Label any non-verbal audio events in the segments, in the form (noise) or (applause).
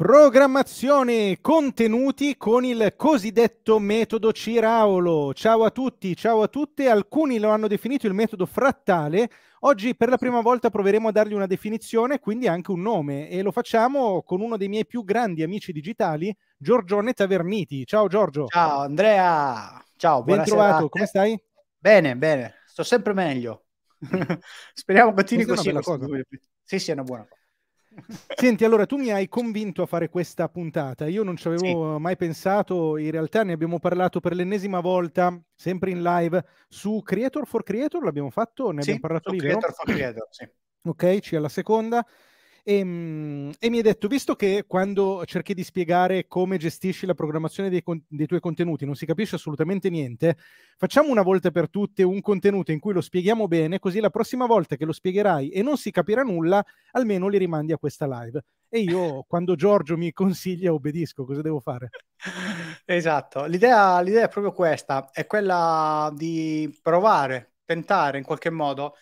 Programmazione contenuti con il cosiddetto metodo Ciraolo. Ciao a tutti, ciao a tutte. Alcuni lo hanno definito il metodo frattale. Oggi per la prima volta proveremo a dargli una definizione, quindi anche un nome, e lo facciamo con uno dei miei più grandi amici digitali, Giorgione Taverniti. Ciao Giorgio. Ciao Andrea. Ciao, ben trovato. Come eh, stai? Bene, bene. Sto sempre meglio. (laughs) Speriamo continui così. Sì, sì, è una buona cosa. Senti, allora tu mi hai convinto a fare questa puntata. Io non ci avevo sì. mai pensato, in realtà ne abbiamo parlato per l'ennesima volta, sempre in live su Creator for Creator, l'abbiamo fatto, ne sì, abbiamo parlato lì. Creator for Creator, sì. Ok, ci è alla seconda. E, ehm, e mi hai detto, visto che quando cerchi di spiegare come gestisci la programmazione dei, dei tuoi contenuti non si capisce assolutamente niente, facciamo una volta per tutte un contenuto in cui lo spieghiamo bene, così la prossima volta che lo spiegherai e non si capirà nulla, almeno li rimandi a questa live e io (laughs) quando Giorgio mi consiglia obbedisco, cosa devo fare? Esatto, l'idea, l'idea, è proprio questa, è quella di provare, tentare in qualche modo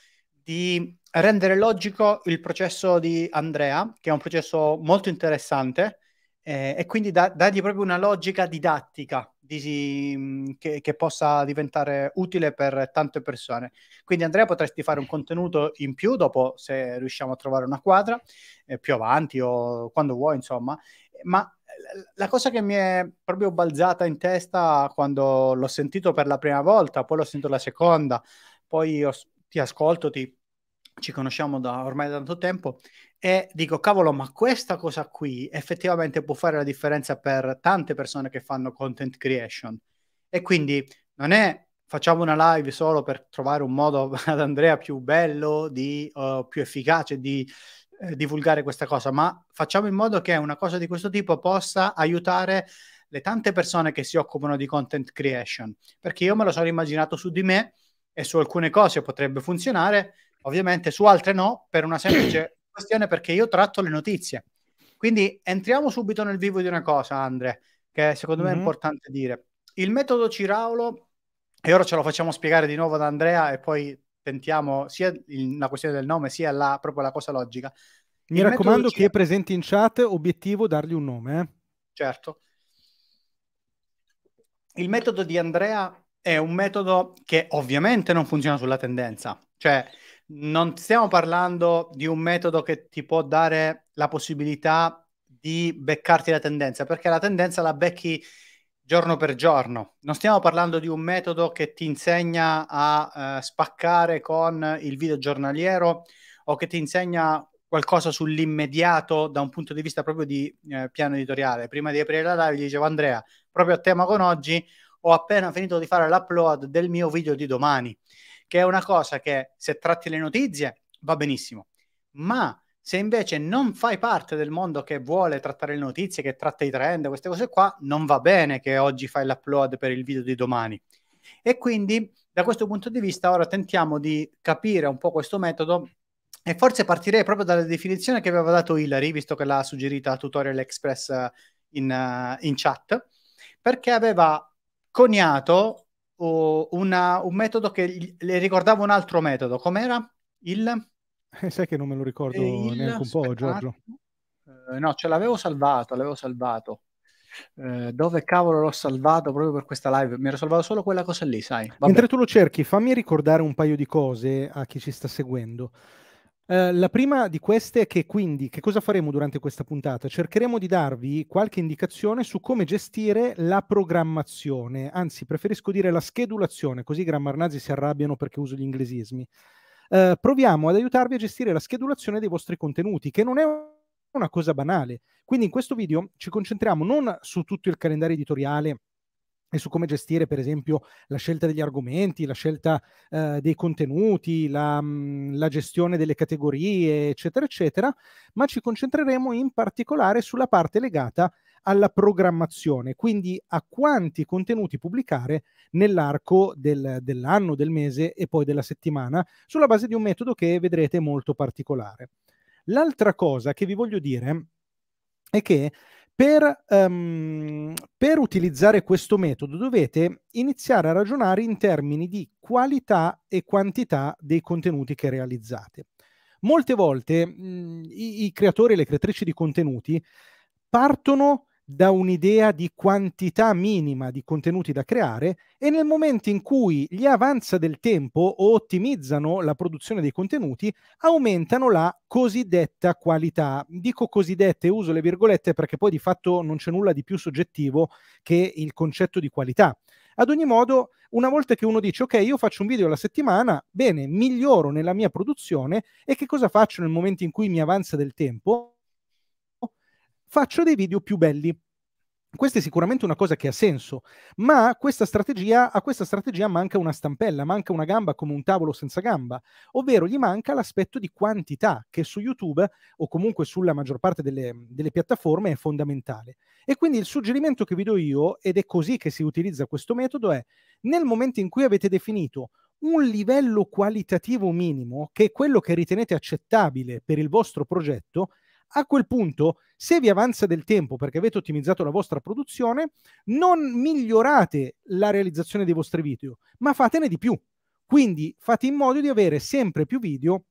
di rendere logico il processo di Andrea, che è un processo molto interessante, eh, e quindi da, dargli proprio una logica didattica di, mm, che, che, possa diventare utile per tante persone. Quindi Andrea potresti fare un contenuto in più dopo se riusciamo a trovare una quadra, eh, più avanti o quando vuoi, insomma, ma eh, la cosa che mi è proprio balzata in testa quando l'ho sentito per la prima volta, poi l'ho sentito la seconda, poi ho, ti ascolto, ti ci conosciamo da ormai tanto tempo e dico cavolo ma questa cosa qui effettivamente può fare la differenza per tante persone che fanno content creation e quindi non è facciamo una live solo per trovare un modo (laughs) ad Andrea più bello di, uh, più efficace di eh, divulgare questa cosa ma facciamo in modo che una cosa di questo tipo possa aiutare le tante persone che si occupano di content creation perché io me lo sono immaginato su di me e su alcune cose potrebbe funzionare ovviamente su altre no, per una semplice (clears throat) questione perché io tratto le notizie. Quindi entriamo subito nel vivo di una cosa, Andre, che secondo mm-hmm. me è mhm. importante dire. Il metodo Ciraulo, e ora ce lo facciamo spiegare di nuovo da Andrea e poi tentiamo sia la questione del nome sia la, proprio la cosa logica. Mi Il raccomando chi è presente in chat, obiettivo dargli un nome. Eh? Certo. Il metodo di Andrea è un metodo che ovviamente non funziona sulla tendenza. Cioè, non stiamo parlando di un metodo che ti può dare la possibilità di beccarti la tendenza, perché la tendenza la becchi giorno per giorno. Non stiamo parlando di un metodo che ti insegna a eh, spaccare con il video giornaliero o che ti insegna qualcosa sull'immediato da un punto di vista proprio di eh, piano editoriale. Prima di aprire la live gli dicevo Andrea, proprio a tema con oggi, ho appena finito di fare l'upload del mio video di domani che è una cosa che se tratti le notizie va benissimo, ma se invece non fai parte del mondo che vuole trattare le notizie, che tratta i trend, queste cose qua, non va bene che oggi fai l'upload per il video di domani. E quindi da questo punto di vista ora tentiamo di capire un po' questo metodo e forse partirei proprio dalla definizione che aveva dato Hilary, visto che l'ha suggerita Tutorial Express eh, in, eh, in chat, perché aveva coniato una, un metodo che le ricordava un altro metodo. Com'era? Il... Eh, sai che non me lo ricordo eh, il... neanche un po', Giorgio. Eh, no, ce l'avevo salvato, l'avevo salvato. Eh, dove cavolo l'ho salvato proprio per questa live? Mi ero salvato solo quella cosa lì, sai. Vabbè. Mentre tu lo cerchi, fammi ricordare un paio di cose a chi ci sta seguendo. Eh, la prima di queste è che quindi che cosa faremo durante questa puntata? Cercheremo di darvi qualche indicazione su come gestire la programmazione, anzi preferisco dire la schedulazione, così i grammarnazi si arrabbiano perché uso gli inglesismi. Uh, proviamo ad aiutarvi a gestire la schedulazione dei vostri contenuti, che non è una cosa banale. Quindi in questo video ci concentriamo non su tutto il calendario editoriale e su come gestire per esempio la scelta degli argomenti, la scelta eh, dei contenuti, la, mm, la, gestione delle categorie, eccetera, eccetera, ma ci concentreremo in particolare sulla parte legata alla programmazione, quindi a quanti contenuti pubblicare nell'arco del, dell'anno, del mese e poi della settimana, sulla base di un metodo che vedrete molto particolare. L'altra cosa che vi voglio dire è che per, um, per, utilizzare questo metodo dovete iniziare a ragionare in termini di qualità e quantità dei contenuti che realizzate. Molte volte mh, mhmm, i, i, creatori e le creatrici di contenuti partono da un'idea di quantità minima di contenuti da creare e nel momento in cui gli avanza del tempo o ottimizzano la produzione dei contenuti, aumentano la cosiddetta qualità. Dico cosiddette, uso le virgolette perché poi di fatto non c'è nulla di più soggettivo che il concetto di qualità. Ad ogni modo, una volta che uno dice, ok, io faccio un video alla settimana, bene, miglioro nella mia produzione e che cosa faccio nel momento in cui mi avanza del tempo? faccio dei video più belli. Questa è sicuramente una cosa che ha senso, ma questa a questa strategia manca una stampella, manca una gamba come un tavolo senza gamba, ovvero gli manca l'aspetto di quantità che su YouTube o comunque sulla maggior parte delle, delle piattaforme è fondamentale. E quindi il suggerimento che vi do io, ed è così che si utilizza questo metodo, è nel momento in cui avete definito un livello qualitativo minimo, che è quello che ritenete accettabile per il vostro progetto, a quel punto, se vi avanza del tempo perché avete ottimizzato la vostra produzione, non migliorate la realizzazione dei vostri video, ma fatene di più. Quindi fate in modo di avere sempre più video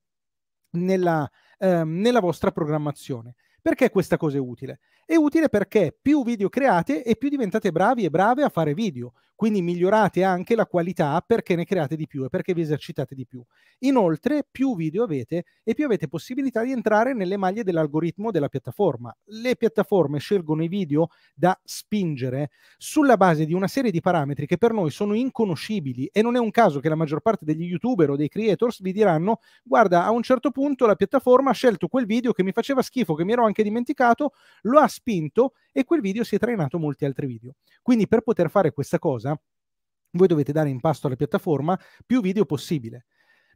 nella, ehm, nella vostra programmazione. Perché questa cosa è utile? È utile perché più video create e più diventate bravi e brave a fare video. Quindi migliorate anche la qualità perché ne create di più e perché vi esercitate di più. Inoltre, più video avete e più avete possibilità di entrare nelle maglie dell'algoritmo della piattaforma. Le piattaforme scelgono i video da spingere sulla base di una serie di parametri che per noi sono inconoscibili e non è un caso che la maggior parte degli youtuber o dei creators vi diranno guarda a un certo punto la piattaforma ha scelto quel video che mi faceva schifo, che mi ero anche dimenticato, lo ha spinto e quel video si è trainato molti altri video. Quindi per poter fare questa cosa, voi dovete dare in pasto alla piattaforma più video possibile.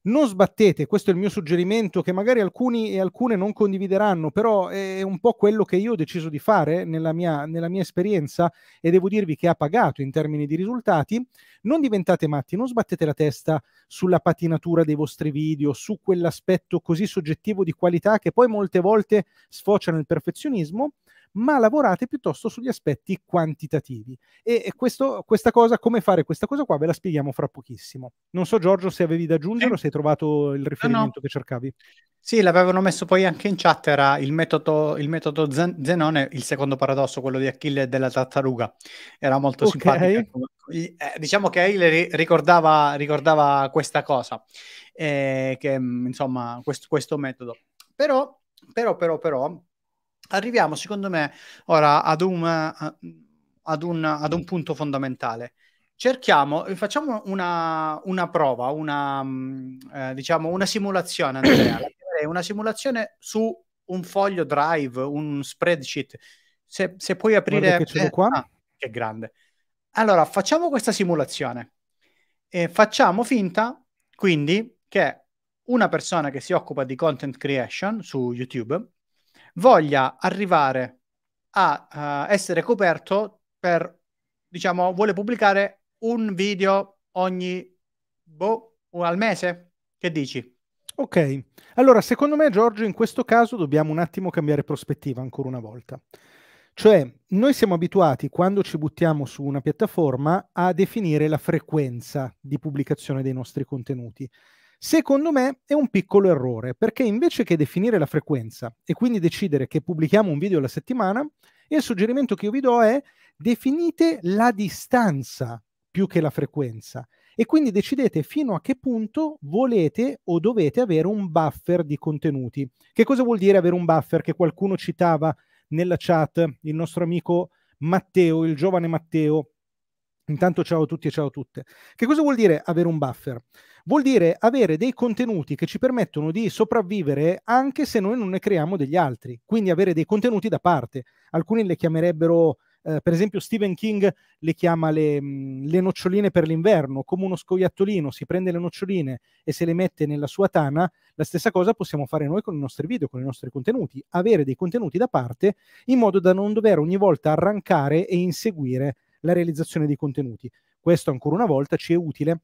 Non sbattete, questo è il mio suggerimento che magari alcuni e alcune non condivideranno, però è un po' quello che io ho deciso di fare nella mia, nella mia esperienza e devo dirvi che ha pagato in termini di risultati. Non diventate matti, non sbattete la testa sulla patinatura dei vostri video, su quell'aspetto così soggettivo di qualità che poi molte volte sfocia nel perfezionismo ma lavorate piuttosto sugli aspetti quantitativi. E questo, questa cosa, come fare questa cosa qua, ve la spieghiamo fra pochissimo. Non so Giorgio se avevi da aggiungere eh. o se hai trovato il riferimento no, no. che cercavi. Sì, l'avevano messo poi anche in chat, era il metodo, il metodo zen- Zenone, il secondo paradosso, quello di Achille e della tartaruga. Era molto okay. simpatico. Eh, diciamo che Achille ricordava, ricordava questa cosa, eh, che, mm, insomma, questo, questo metodo. Però, però, però, però, arriviamo, secondo me, ora ad un, eh, ad un, ad un punto fondamentale. Cerchiamo, facciamo una, una prova, una, mm, eh, diciamo una simulazione, Andrea, una simulazione su un foglio drive, un spreadsheet. Se, se puoi aprire... Guarda che, eh, qua. Ah, che grande. Allora, facciamo questa simulazione. E facciamo finta, quindi, che una persona che si occupa di content creation su YouTube voglia arrivare a uh, essere coperto per, diciamo, vuole pubblicare un video ogni, boh, al mese? Che dici? Ok, allora secondo me Giorgio in questo caso dobbiamo un attimo cambiare prospettiva ancora una volta. Cioè, noi siamo abituati quando ci buttiamo su una piattaforma a definire la frequenza di pubblicazione dei nostri contenuti. Secondo me è un piccolo errore, perché invece che definire la frequenza e quindi decidere che pubblichiamo un video alla settimana, il suggerimento che io vi do è definite la distanza più che la frequenza e quindi decidete fino a che punto volete o dovete avere un buffer di contenuti. Che cosa vuol dire avere un buffer che qualcuno citava nella chat, il nostro amico Matteo, il giovane Matteo, Intanto ciao a tutti e ciao a tutte. Che cosa vuol dire avere un buffer? Vuol dire avere dei contenuti che ci permettono di sopravvivere anche se noi non ne creiamo degli altri, quindi avere dei contenuti da parte. Alcuni le chiamerebbero, eh, per esempio Stephen King le chiama le, mm, le noccioline per l'inverno, come uno scoiattolino si prende le noccioline e se le mette nella sua tana, la stessa cosa possiamo fare noi con i nostri video, con i nostri contenuti, avere dei contenuti da parte in modo da non dover ogni volta arrancare e inseguire la realizzazione dei contenuti. Questo ancora una volta ci è utile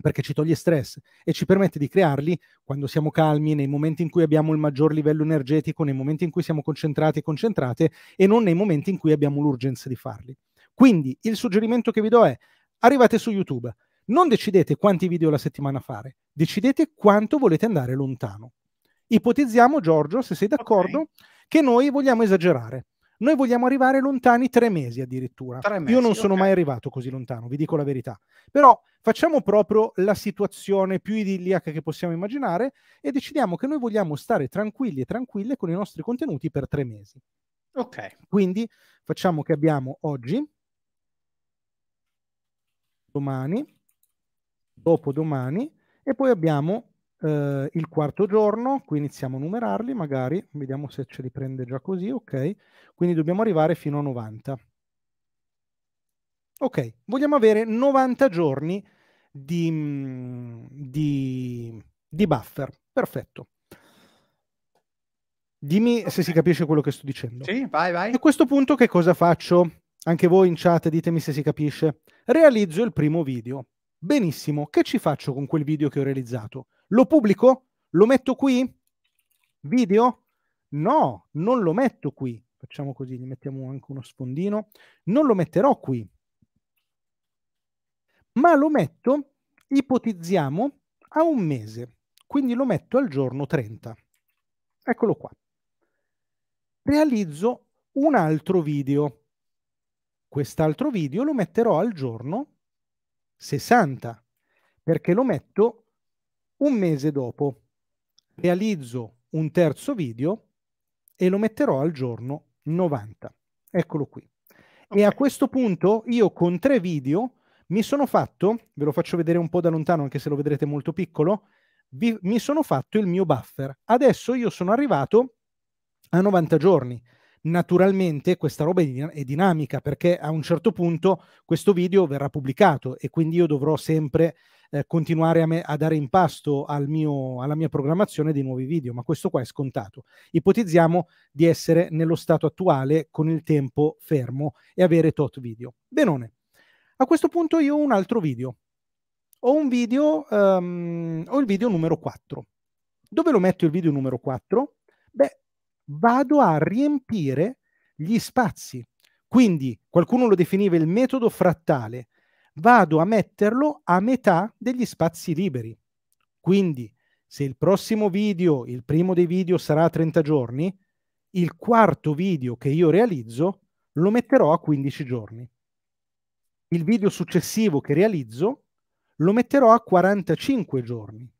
perché ci toglie stress e ci permette di crearli quando siamo calmi, nei momenti in cui abbiamo il maggior livello energetico, nei momenti in cui siamo concentrati e concentrate e non nei momenti in cui abbiamo l'urgenza di farli. Quindi il suggerimento che vi do è arrivate su YouTube, non decidete quanti video la settimana fare, decidete quanto volete andare lontano. Ipotizziamo, Giorgio, se sei d'accordo, okay. che noi vogliamo esagerare. Noi vogliamo arrivare lontani tre mesi addirittura. Tre mesi, Io non sono mai arrivato così lontano, vi dico la verità. Però facciamo proprio la situazione più idilliaca che possiamo immaginare e decidiamo che noi vogliamo stare tranquilli e tranquille con i nostri contenuti per tre mesi. Ok. Quindi facciamo che abbiamo oggi, domani, dopodomani e poi abbiamo eh, il quarto giorno, qui iniziamo a numerarli magari, vediamo se ce li prende già così, ok? Quindi dobbiamo arrivare fino a 90. Ok, vogliamo avere 90 giorni di, mm, di, di buffer, perfetto. Dimmi okay. se si capisce quello che sto dicendo. Sì, vai, vai. A questo punto che cosa faccio? Anche voi in chat ditemi se si capisce. Realizzo il primo video. Benissimo, che ci faccio con quel video che ho realizzato? Lo pubblico? Lo metto qui? Video? No, non lo metto qui. Facciamo così, gli mettiamo anche uno sfondino. Non lo metterò qui. Ma lo metto, ipotizziamo, a un mese. Quindi lo metto al giorno 30. Eccolo qua. Realizzo un altro video. Quest'altro video lo metterò al giorno 60 perché lo metto un mese dopo realizzo un terzo video e lo metterò al giorno 90. Eccolo qui. Okay. E a questo punto io con tre video mi sono fatto, ve lo faccio vedere un po' da lontano anche se lo vedrete molto piccolo, vi, mi sono fatto il mio buffer. Adesso io sono arrivato a 90 giorni. Naturalmente questa roba è dinamica perché a un certo punto questo video verrà pubblicato e quindi io dovrò sempre eh, continuare a, me, a, dare impasto al mio, alla mia programmazione dei nuovi video, ma questo qua è scontato. Ipotizziamo di essere nello stato attuale con il tempo fermo e avere tot video. Benone, a questo punto io ho un altro video. Ho un video, um, ho il video numero 4. Dove lo metto il video numero 4? Beh, vado a riempire gli spazi. Quindi qualcuno lo definiva il metodo frattale, vado a metterlo a metà degli spazi liberi. Quindi se il prossimo video, il primo dei video sarà a 30 giorni, il quarto video che io realizzo lo metterò a 15 giorni. Il video successivo che realizzo lo metterò a 45 giorni.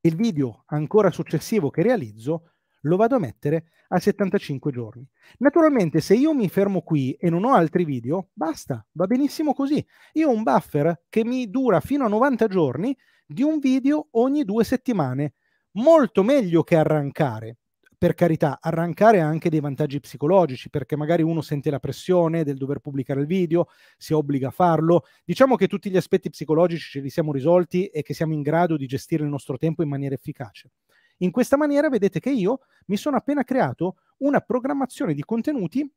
Il video ancora successivo che realizzo lo vado a mettere a 75 giorni. Naturalmente se io mi fermo qui e non ho altri video, basta, va benissimo così. Io ho un buffer che mi dura fino a 90 giorni di un video ogni due settimane. Molto meglio che arrancare. Per carità, arrancare ha anche dei vantaggi psicologici, perché magari uno sente la pressione del dover pubblicare il video, si obbliga a farlo. Diciamo che tutti gli aspetti psicologici ce li siamo risolti e che siamo in grado di gestire il nostro tempo in maniera efficace. In questa maniera vedete che io mi sono appena creato una programmazione di contenuti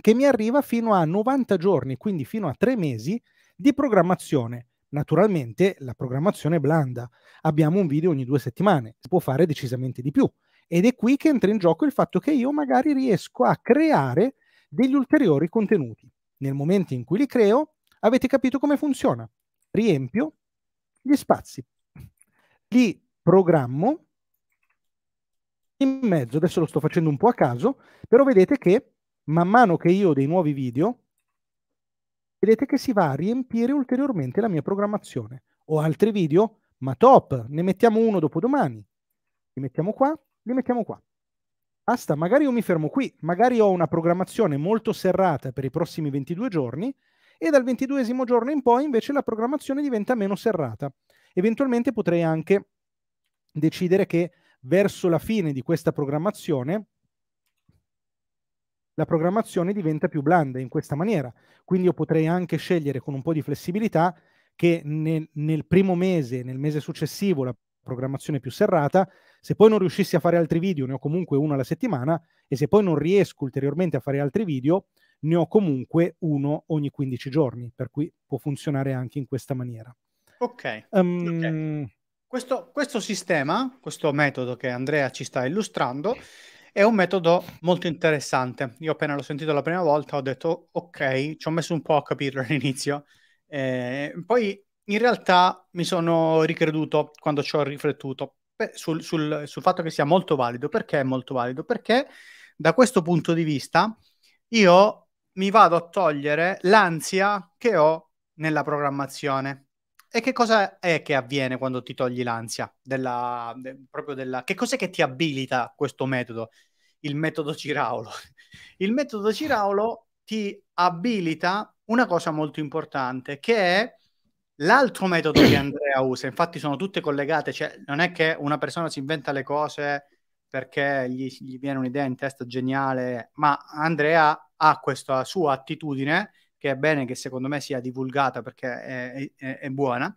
che mi arriva fino a 90 giorni, quindi fino a 3 mesi di programmazione. Naturalmente la programmazione è blanda, abbiamo un video ogni due settimane, si può fare decisamente di più. Ed è qui che entra in gioco il fatto che io magari riesco a creare degli ulteriori contenuti. Nel momento in cui li creo, avete capito come funziona. Riempio gli spazi, li programmo in mezzo, adesso lo sto facendo un po' a caso, però vedete che man mano che io ho dei nuovi video, vedete che si va a riempire ulteriormente la mia programmazione. Ho altri video, ma top, ne mettiamo uno dopo domani. Li mettiamo qua, li mettiamo qua. Basta, magari io mi fermo qui, magari ho una programmazione molto serrata per i prossimi 22 giorni e dal 22 giorno in poi invece la programmazione diventa meno serrata. Eventualmente potrei anche decidere che verso la fine di questa programmazione la programmazione diventa più blanda in questa maniera. Quindi io potrei anche scegliere con un po' di flessibilità che nel, nel primo mese, nel mese successivo, la programmazione più serrata, se poi non riuscissi a fare altri video, ne ho comunque uno alla settimana e se poi non riesco ulteriormente a fare altri video, ne ho comunque uno ogni 15 giorni, per cui può funzionare anche in questa maniera. Ok. Um, okay. Questo, questo sistema, questo metodo che Andrea ci sta illustrando, è un metodo molto interessante. Io appena l'ho sentito la prima volta ho detto ok, ci ho messo un po' a capirlo (laughs) all'inizio. Eh, poi in realtà mi sono ricreduto quando ci ho riflettuto beh, sul, sul, sul, fatto che sia molto valido. Perché è molto valido? Perché da questo punto di vista io mi vado a togliere l'ansia che ho nella programmazione. E che cosa è che avviene quando ti togli l'ansia? Della, de, proprio della, che cos'è che ti abilita questo metodo? Il metodo Ciraulo. Il metodo Ciraulo ti abilita una cosa molto importante che è l'altro metodo che (coughs) Andrea usa. Infatti sono tutte collegate, cioè non è che una persona si inventa le cose perché gli, gli viene un'idea in testa geniale, ma Andrea ha questa sua attitudine che è bene che secondo me sia divulgata perché è, è, è buona,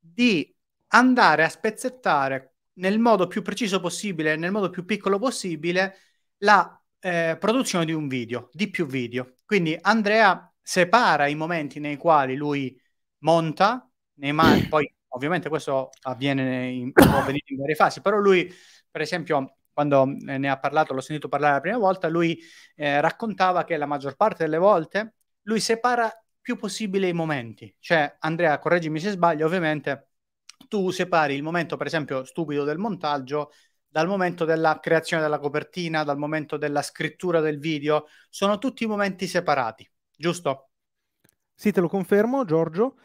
di andare a spezzettare nel modo più preciso possibile, nel modo più piccolo possibile, la eh, produzione di un video, di più video. Quindi Andrea separa i momenti nei quali lui monta, nei ma- (coughs) poi ovviamente questo avviene in, può avvenire in varie fasi, però lui, per esempio, quando eh, ne ha parlato, l'ho sentito parlare la prima volta, lui eh, raccontava che la maggior parte delle volte lui separa più possibile i momenti. Cioè, Andrea, correggimi se sbaglio, ovviamente, tu separi il momento, per esempio, stupido del montaggio dal momento della creazione della copertina, dal momento della scrittura del video, sono tutti momenti separati, giusto? Sì, te lo confermo, Giorgio.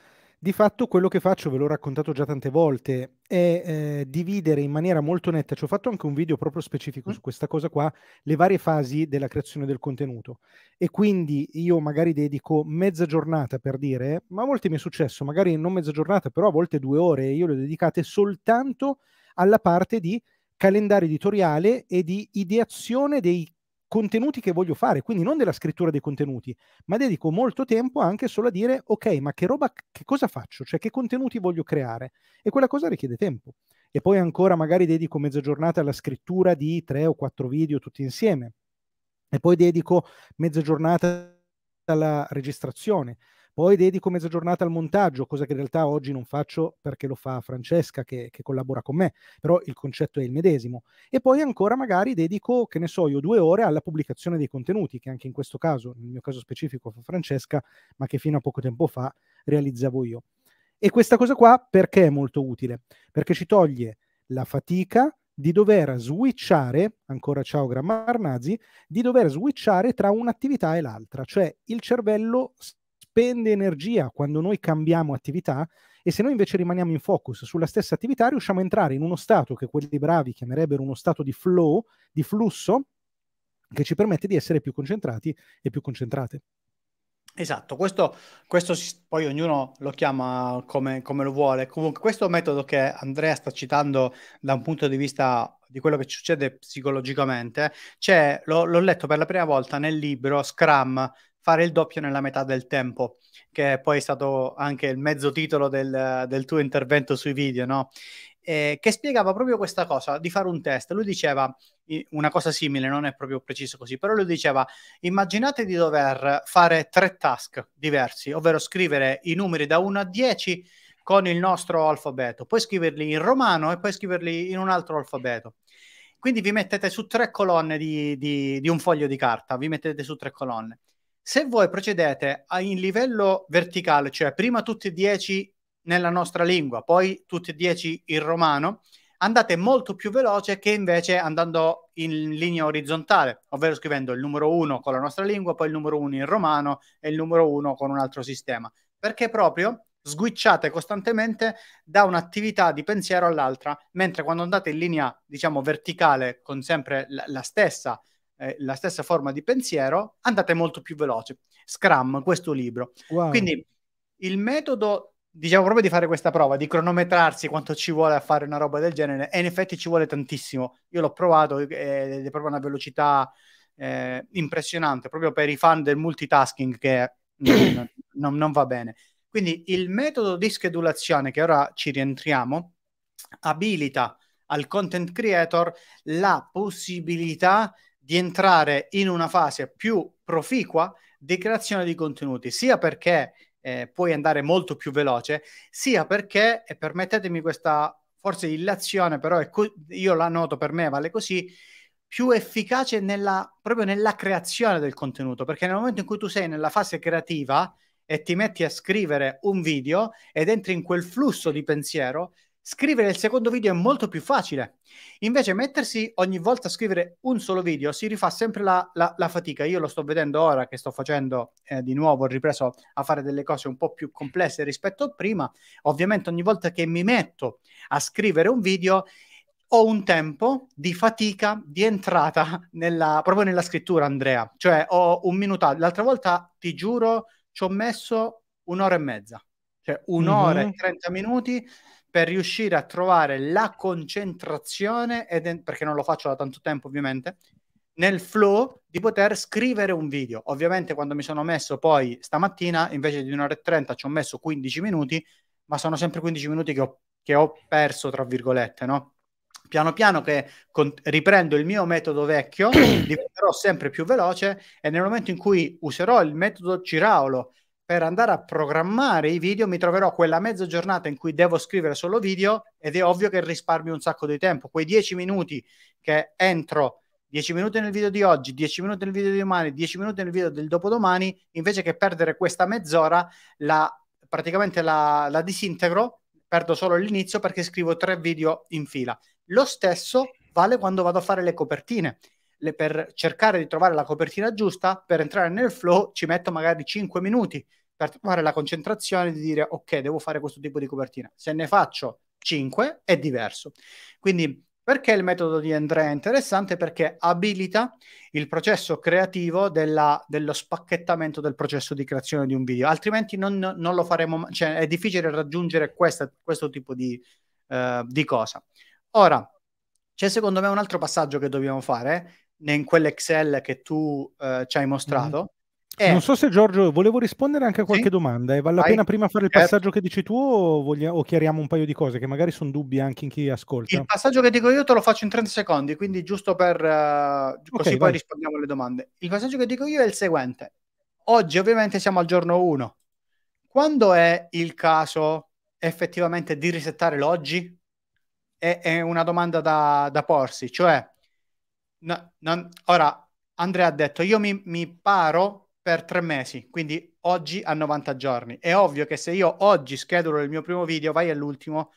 Di fatto quello che faccio, ve l'ho raccontato già tante volte, è eh, dividere in maniera molto netta, ci ho fatto anche un video proprio specifico mm. su questa cosa qua, le varie fasi della creazione del contenuto. E quindi io magari dedico mezza giornata per dire, ma a volte mi è successo, magari non mezza giornata, però a volte due ore, io le ho dedicate soltanto alla parte di calendario editoriale e di ideazione dei contenuti che voglio fare, quindi non della scrittura dei contenuti, ma dedico molto tempo anche solo a dire ok, ma che roba, che cosa faccio, cioè che contenuti voglio creare e quella cosa richiede tempo. E poi ancora magari dedico mezza giornata alla scrittura di tre o quattro video tutti insieme e poi dedico mezza giornata alla registrazione poi dedico mezza giornata al montaggio, cosa che in realtà oggi non faccio perché lo fa Francesca che, che collabora con me, però il concetto è il medesimo. E poi ancora magari dedico, che ne so, io due ore alla pubblicazione dei contenuti, che anche in questo caso, nel mio caso specifico, fa Francesca, ma che fino a poco tempo fa realizzavo io. E questa cosa qua perché è molto utile? Perché ci toglie la fatica di dover switchare, ancora ciao Grammarnazi, di dover switchare tra un'attività e l'altra, cioè il cervello spende energia quando noi cambiamo attività e se noi invece rimaniamo in focus sulla stessa attività riusciamo a entrare in uno stato che quelli bravi chiamerebbero uno stato di flow, di flusso, che ci permette di essere più concentrati e più concentrate. Esatto, questo, questo, poi ognuno lo chiama come, come, lo vuole. Comunque, questo metodo che Andrea sta citando da un punto di vista di quello che succede psicologicamente, cioè, lo, l'ho letto per la prima volta nel libro Scrum fare il doppio nella metà del tempo, che poi è stato anche il mezzo titolo del, del tuo intervento sui video, no? Eh, che spiegava proprio questa cosa di fare un test. Lui diceva una cosa simile, non è proprio preciso così, però lui diceva: immaginate di dover fare tre task diversi, ovvero scrivere i numeri da 1 a 10 con il nostro alfabeto, poi scriverli in romano e poi scriverli in un altro alfabeto. Quindi vi mettete su tre colonne di, di, di un foglio di carta, vi mettete su tre colonne se voi procedete a, in livello verticale, cioè prima tutti e dieci nella nostra lingua, poi tutti e dieci in romano, andate molto più veloce che invece andando in linea orizzontale, ovvero scrivendo il numero 1 con la nostra lingua, poi il numero 1 in romano e il numero 1 con un altro sistema, perché proprio sguicciate costantemente da un'attività di pensiero all'altra, mentre quando andate in linea, diciamo, verticale con sempre la, la stessa eh, la stessa forma di pensiero, andate molto più veloce. Scrum, questo libro. Wow. Quindi il metodo, diciamo proprio di fare questa prova, di cronometrarsi quanto ci vuole a fare una roba del genere, e in effetti ci vuole tantissimo. Io l'ho provato ed è proprio una velocità eh, impressionante, proprio per i fan del multitasking che (coughs) non, non, non va bene. Quindi il metodo di schedulazione, che ora ci rientriamo, abilita al content creator la possibilità di entrare in una fase più proficua di creazione di contenuti, sia perché eh, puoi andare molto più veloce, sia perché, e permettetemi questa forse illazione, però co- io la noto per me, vale così, più efficace nella, proprio nella creazione del contenuto, perché nel momento in cui tu sei nella fase creativa e ti metti a scrivere un video ed entri in quel flusso di pensiero, Scrivere il secondo video è molto più facile. Invece mettersi ogni volta a scrivere un solo video si rifà sempre la, la, la fatica. Io lo sto vedendo ora che sto facendo eh, di nuovo, ho ripreso a fare delle cose un po' più complesse rispetto a prima. Ovviamente ogni volta che mi metto a scrivere un video ho un tempo di fatica di entrata nella, proprio nella scrittura, Andrea. Cioè ho un minuto. L'altra volta, ti giuro, ci ho messo un'ora e mezza. Cioè un'ora mm-hmm. e mhm. trenta minuti per riuscire a trovare la concentrazione, ed, perché non lo faccio da tanto tempo ovviamente, nel flow di poter scrivere un video. Ovviamente quando mi sono messo poi stamattina, invece di un'ora e trenta, ci ho messo 15 minuti, ma sono sempre 15 minuti che ho, che ho perso, tra virgolette, no? Piano piano che con, riprendo il mio metodo vecchio, (coughs) diventerò sempre più veloce e nel momento in cui userò il metodo Ciraolo per andare a programmare i video mi troverò quella mezza giornata in cui devo scrivere solo video ed è ovvio che risparmio un sacco di tempo. Quei dieci minuti che entro 10 minuti nel video di oggi, dieci minuti nel video di domani, dieci minuti nel video del dopodomani, invece che perdere questa mezz'ora, la, praticamente la, la disintegro, perdo solo l'inizio perché scrivo tre video in fila. Lo stesso vale quando vado a fare le copertine per cercare di trovare la copertina giusta, per entrare nel flow ci metto magari 5 minuti per fare la concentrazione di dire ok, devo fare questo tipo di copertina. Se ne faccio 5 è diverso. Quindi perché il metodo di Andrea è interessante? Perché abilita il processo creativo della, dello spacchettamento del processo di creazione di un video, altrimenti non, non lo faremo, cioè è difficile raggiungere questa, questo tipo di, uh, di, cosa. Ora, c'è secondo me un altro passaggio che dobbiamo fare in quell'Excel che tu uh, ci hai mostrato, mm-hmm. Eh. Non so se Giorgio, volevo rispondere anche a qualche sì? domanda e eh. vale la Vai. pena prima fare il certo. passaggio eh. che dici tu o, voglia, o, chiariamo un paio di cose che magari sono dubbi anche in chi ascolta. Il passaggio che dico io te lo faccio in 30 secondi, quindi giusto per uh, così okay, poi vai. rispondiamo alle domande. Il passaggio che dico io è il seguente. Oggi ovviamente siamo al giorno 1. Quando è il caso effettivamente di risettare l'oggi? È, è una domanda da, da porsi, cioè no, non, ora Andrea ha detto io mi, mi paro per tre mesi, quindi oggi a 90 giorni. È ovvio che se io oggi schedulo il mio primo video, vai all'ultimo,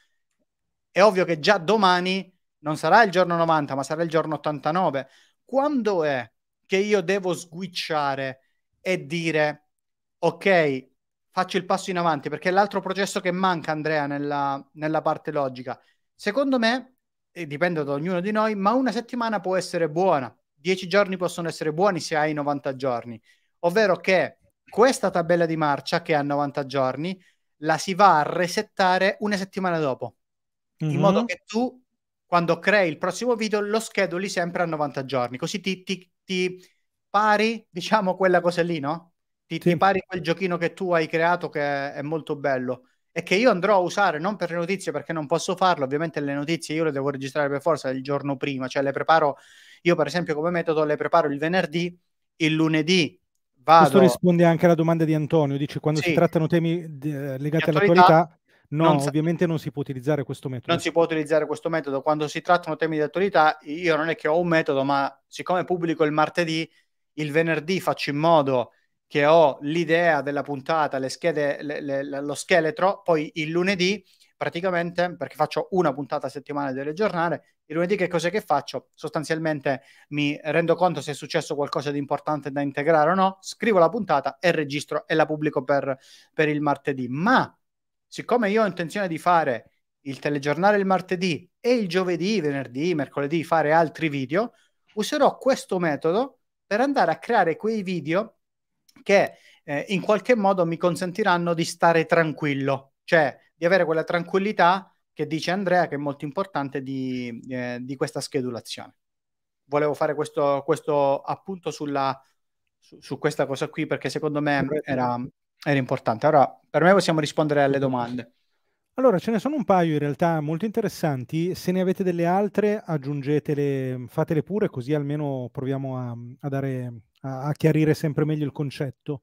è ovvio che già domani non sarà il giorno 90, ma sarà il giorno 89. Quando è che io devo sguicciare e dire, ok, faccio il passo in avanti, perché è l'altro processo che manca, Andrea, nella, nella parte logica. Secondo me, e dipende da ognuno di noi, ma una settimana può essere buona, dieci giorni possono essere buoni se hai 90 giorni ovvero che questa tabella di marcia che ha 90 giorni la si va a resettare una settimana dopo, mm-hmm. in mhm. modo che tu quando crei il prossimo video lo scheduli sempre a 90 giorni, così ti, ti, ti pari, diciamo, quella cosa lì, no? Ti, sì. ti, pari quel giochino che tu hai creato che è molto bello e che io andrò a usare non per le notizie perché non posso farlo, ovviamente le notizie io le devo registrare per forza il giorno prima, cioè le preparo, io per esempio come metodo le preparo il venerdì, il lunedì Vado. Questo risponde anche alla domanda di Antonio, dice quando sì. si trattano temi eh, legati all'attualità, no, non ovviamente non si può utilizzare questo metodo. Non si può utilizzare questo metodo, quando si trattano temi di attualità io non è che ho un metodo, ma siccome pubblico il martedì, il venerdì faccio in modo che ho l'idea della puntata, le schede, le, le, lo scheletro, poi il lunedì praticamente, perché faccio una puntata a settimana delle giornate, il lunedì che cosa che faccio? Sostanzialmente mi rendo conto se è successo qualcosa di importante da integrare o no, scrivo la puntata e registro e la pubblico per, per il martedì. Ma siccome io ho intenzione di fare il telegiornale il martedì e il giovedì, venerdì, mercoledì fare altri video, userò questo metodo per andare a creare quei video che eh, in qualche modo mi consentiranno di stare tranquillo, cioè di avere quella tranquillità che dice Andrea che è molto importante di, eh, di questa schedulazione. Volevo fare questo, questo appunto sulla, su, su, questa cosa qui perché secondo me era, era importante. Ora, per me possiamo rispondere alle domande. Allora, ce ne sono un paio in realtà molto interessanti. Se ne avete delle altre, aggiungetele, fatele pure, così almeno proviamo a, a, dare, a, a chiarire sempre meglio il concetto.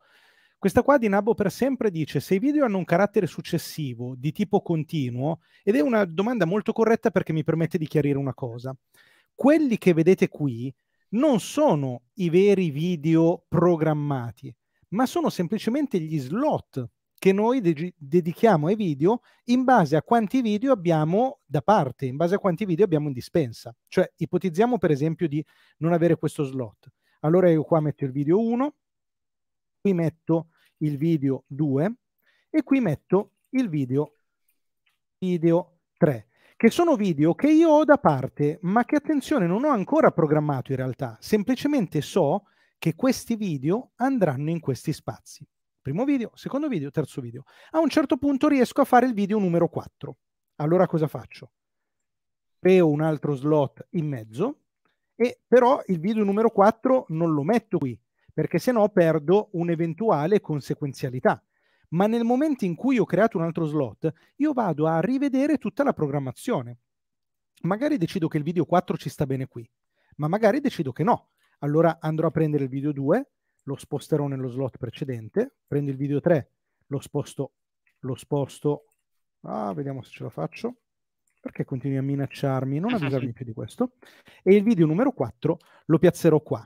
Questa qua di Nabo per sempre dice se i video hanno un carattere successivo di tipo continuo, ed è una domanda molto corretta perché mi permette di chiarire una cosa. Quelli che vedete qui non sono i veri video programmati, ma sono semplicemente gli slot che noi de- dedichiamo ai video in base a quanti video abbiamo da parte, in base a quanti video abbiamo in dispensa. Cioè, ipotizziamo per esempio di non avere questo slot. Allora io qua metto il video 1, qui metto il video 2 e qui metto il video, video 3 che sono video che io ho da parte, ma che attenzione non ho ancora programmato in realtà, semplicemente so che questi video andranno in questi spazi. Primo video, secondo video, terzo video. A un certo punto riesco a fare il video numero 4. Allora cosa faccio? Creo un altro slot in mezzo e però il video numero 4 non lo metto qui, perché sennò perdo un'eventuale conseguenzialità. Ma nel momento in cui ho creato un altro slot, io vado a rivedere tutta la programmazione. Magari decido che il video 4 ci sta bene qui, ma magari decido che no. Allora andrò a prendere il video 2, lo sposterò nello slot precedente, prendo il video 3, lo sposto, lo sposto, ah, vediamo se ce la faccio, perché continui a minacciarmi, non avvisarmi (laughs) più di questo, e il video numero 4 lo piazzerò qua.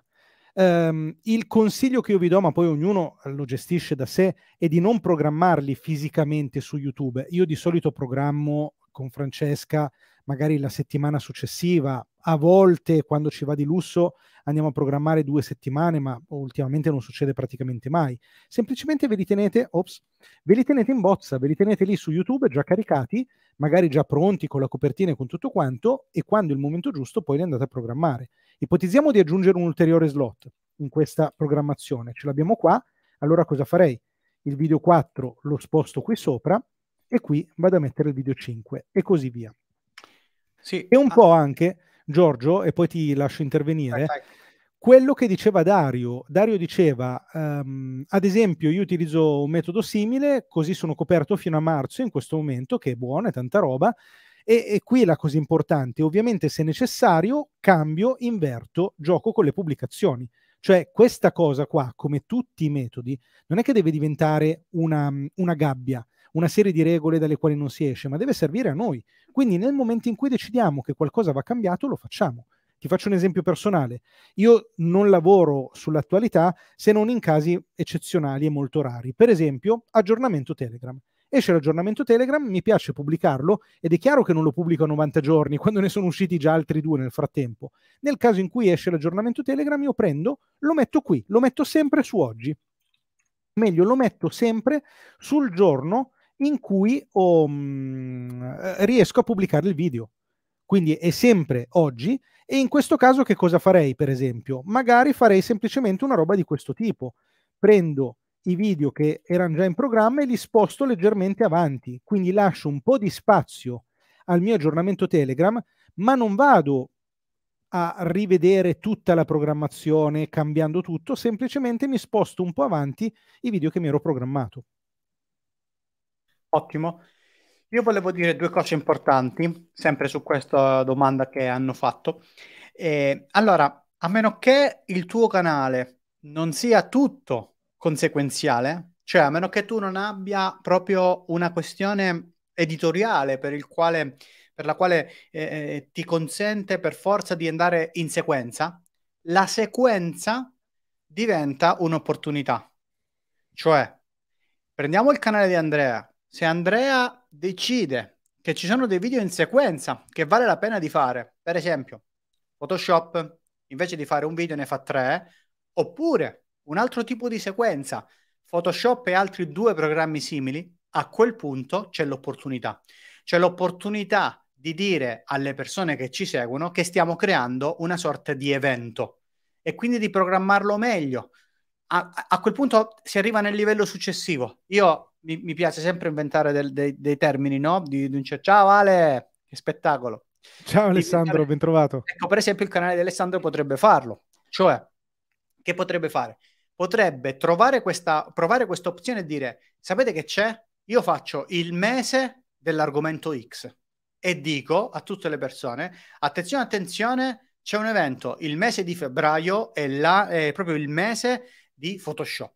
Ehm, il consiglio che io vi do, ma poi ognuno lo gestisce da sé, è di non programmarli fisicamente su YouTube. Io di solito programmo con Francesca magari la settimana successiva, a volte quando ci va di lusso andiamo a programmare due settimane, ma ultimamente non succede praticamente mai. Semplicemente ve li tenete, ops, ve li tenete in bozza, ve li tenete lì su YouTube già caricati, magari già pronti con la copertina e con tutto quanto, e quando è il momento giusto poi li andate a programmare. Ipotizziamo di aggiungere un ulteriore slot in questa programmazione, ce l'abbiamo qua, allora cosa farei? Il video 4 lo sposto qui sopra e qui vado a mettere il video 5 e così via. Sì, e un ah. po' anche, Giorgio, e poi ti lascio intervenire, vai, vai. quello che diceva Dario. Dario diceva, um, ad esempio, io utilizzo un metodo simile, così sono coperto fino a marzo in questo momento, che è buono, è tanta roba, e, e qui è la cosa importante, ovviamente se necessario cambio, inverto, gioco con le pubblicazioni. Cioè questa cosa qua, come tutti i metodi, non è che deve diventare una, mm, una gabbia, una serie di regole dalle quali non si esce, ma deve servire a noi. Quindi nel momento in cui decidiamo che qualcosa va cambiato, lo facciamo. Ti faccio un esempio personale. Io non lavoro sull'attualità se non in casi eccezionali e molto rari. Per esempio, aggiornamento Telegram esce l'aggiornamento Telegram, mi piace pubblicarlo ed è chiaro che non lo pubblico a 90 giorni, (laughs) quando ne sono usciti già altri due nel frattempo. Nel caso in cui esce l'aggiornamento Telegram, io prendo, lo metto qui, lo metto sempre su oggi. Meglio, lo metto sempre sul giorno in cui oh, mm, eh, mh, riesco a pubblicare il video. Quindi è sempre oggi e in questo caso che cosa farei per esempio? Magari farei semplicemente una roba di questo tipo. Prendo i video che erano già in programma e li sposto leggermente avanti, quindi lascio un po' di spazio al mio aggiornamento Telegram, ma non vado a rivedere tutta la programmazione cambiando tutto, semplicemente mi sposto un po' avanti i video che mi ero programmato. Ottimo. Io volevo dire due cose importanti, sempre su questa domanda che hanno fatto. Eh, allora, a meno che il tuo canale non sia tutto conseguenziale, cioè a meno che tu non abbia proprio una questione editoriale per, quale, per la quale eh, eh, ti consente per forza di andare in sequenza, la sequenza diventa un'opportunità. Cioè, prendiamo il canale di Andrea. Se Andrea decide che ci sono dei video in sequenza che vale la pena di fare, per esempio, Photoshop, invece di fare un video ne fa tre, oppure un altro tipo di sequenza, Photoshop e altri due programmi simili, a quel punto c'è l'opportunità. C'è l'opportunità di dire alle persone che ci seguono che stiamo creando una sorta di evento e quindi di programmarlo meglio. A, a quel punto si arriva nel livello successivo. Io mi, mi piace sempre inventare del, dei, dei, termini, no? Di, di, ciao Ale, che spettacolo. Ciao Alessandro, ben trovato. Ecco, per esempio il canale di Alessandro potrebbe farlo, cioè che potrebbe fare? potrebbe trovare questa, provare questa opzione e dire, sapete che c'è? Io faccio il mese dell'argomento X e dico a tutte le persone, attenzione, attenzione, c'è un evento il mese di febbraio, è, la, è proprio il mese di Photoshop.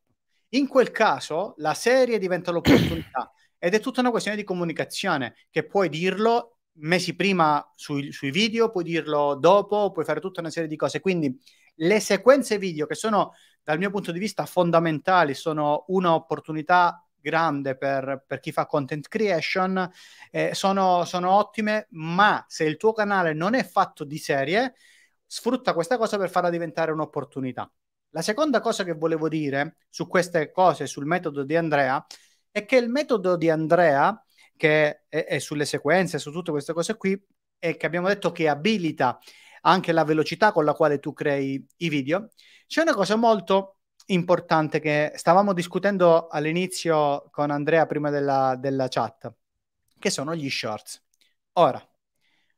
In quel caso la serie diventa l'opportunità (coughs) ed è tutta una questione di comunicazione che puoi dirlo mesi prima sui, sui, video, puoi dirlo dopo, puoi fare tutta una serie di cose. Quindi le sequenze video che sono dal mio punto di vista fondamentali, sono un'opportunità grande per, per, chi fa content creation, eh, sono, sono, ottime, ma se il tuo canale non è fatto di serie, sfrutta questa cosa per farla diventare un'opportunità. La seconda cosa che volevo dire su queste cose, sul metodo di Andrea, è che il metodo di Andrea, che è, è sulle sequenze, su tutte queste cose qui, è che abbiamo detto che abilita anche la velocità con la quale tu crei i video. C'è una cosa molto importante che stavamo discutendo all'inizio con Andrea prima della, della chat, che sono gli shorts. Ora,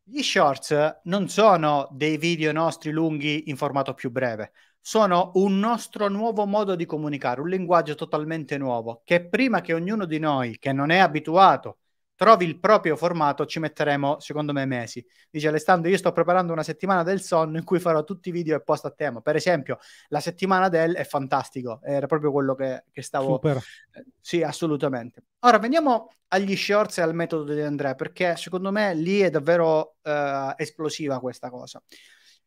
gli shorts non sono dei video nostri lunghi in formato più breve, sono un nostro nuovo modo di comunicare, un linguaggio totalmente nuovo che prima che ognuno di noi che non è abituato trovi il proprio formato, ci metteremo secondo me mesi. Dice Alessandro, io sto preparando una settimana del sonno in cui farò tutti i video e post a tema. Per esempio, la settimana del è fantastico, era proprio quello che, che stavo... Super. Eh, sì, assolutamente. Ora veniamo agli shorts e al metodo di Andrea, perché secondo me lì è davvero eh, esplosiva questa cosa.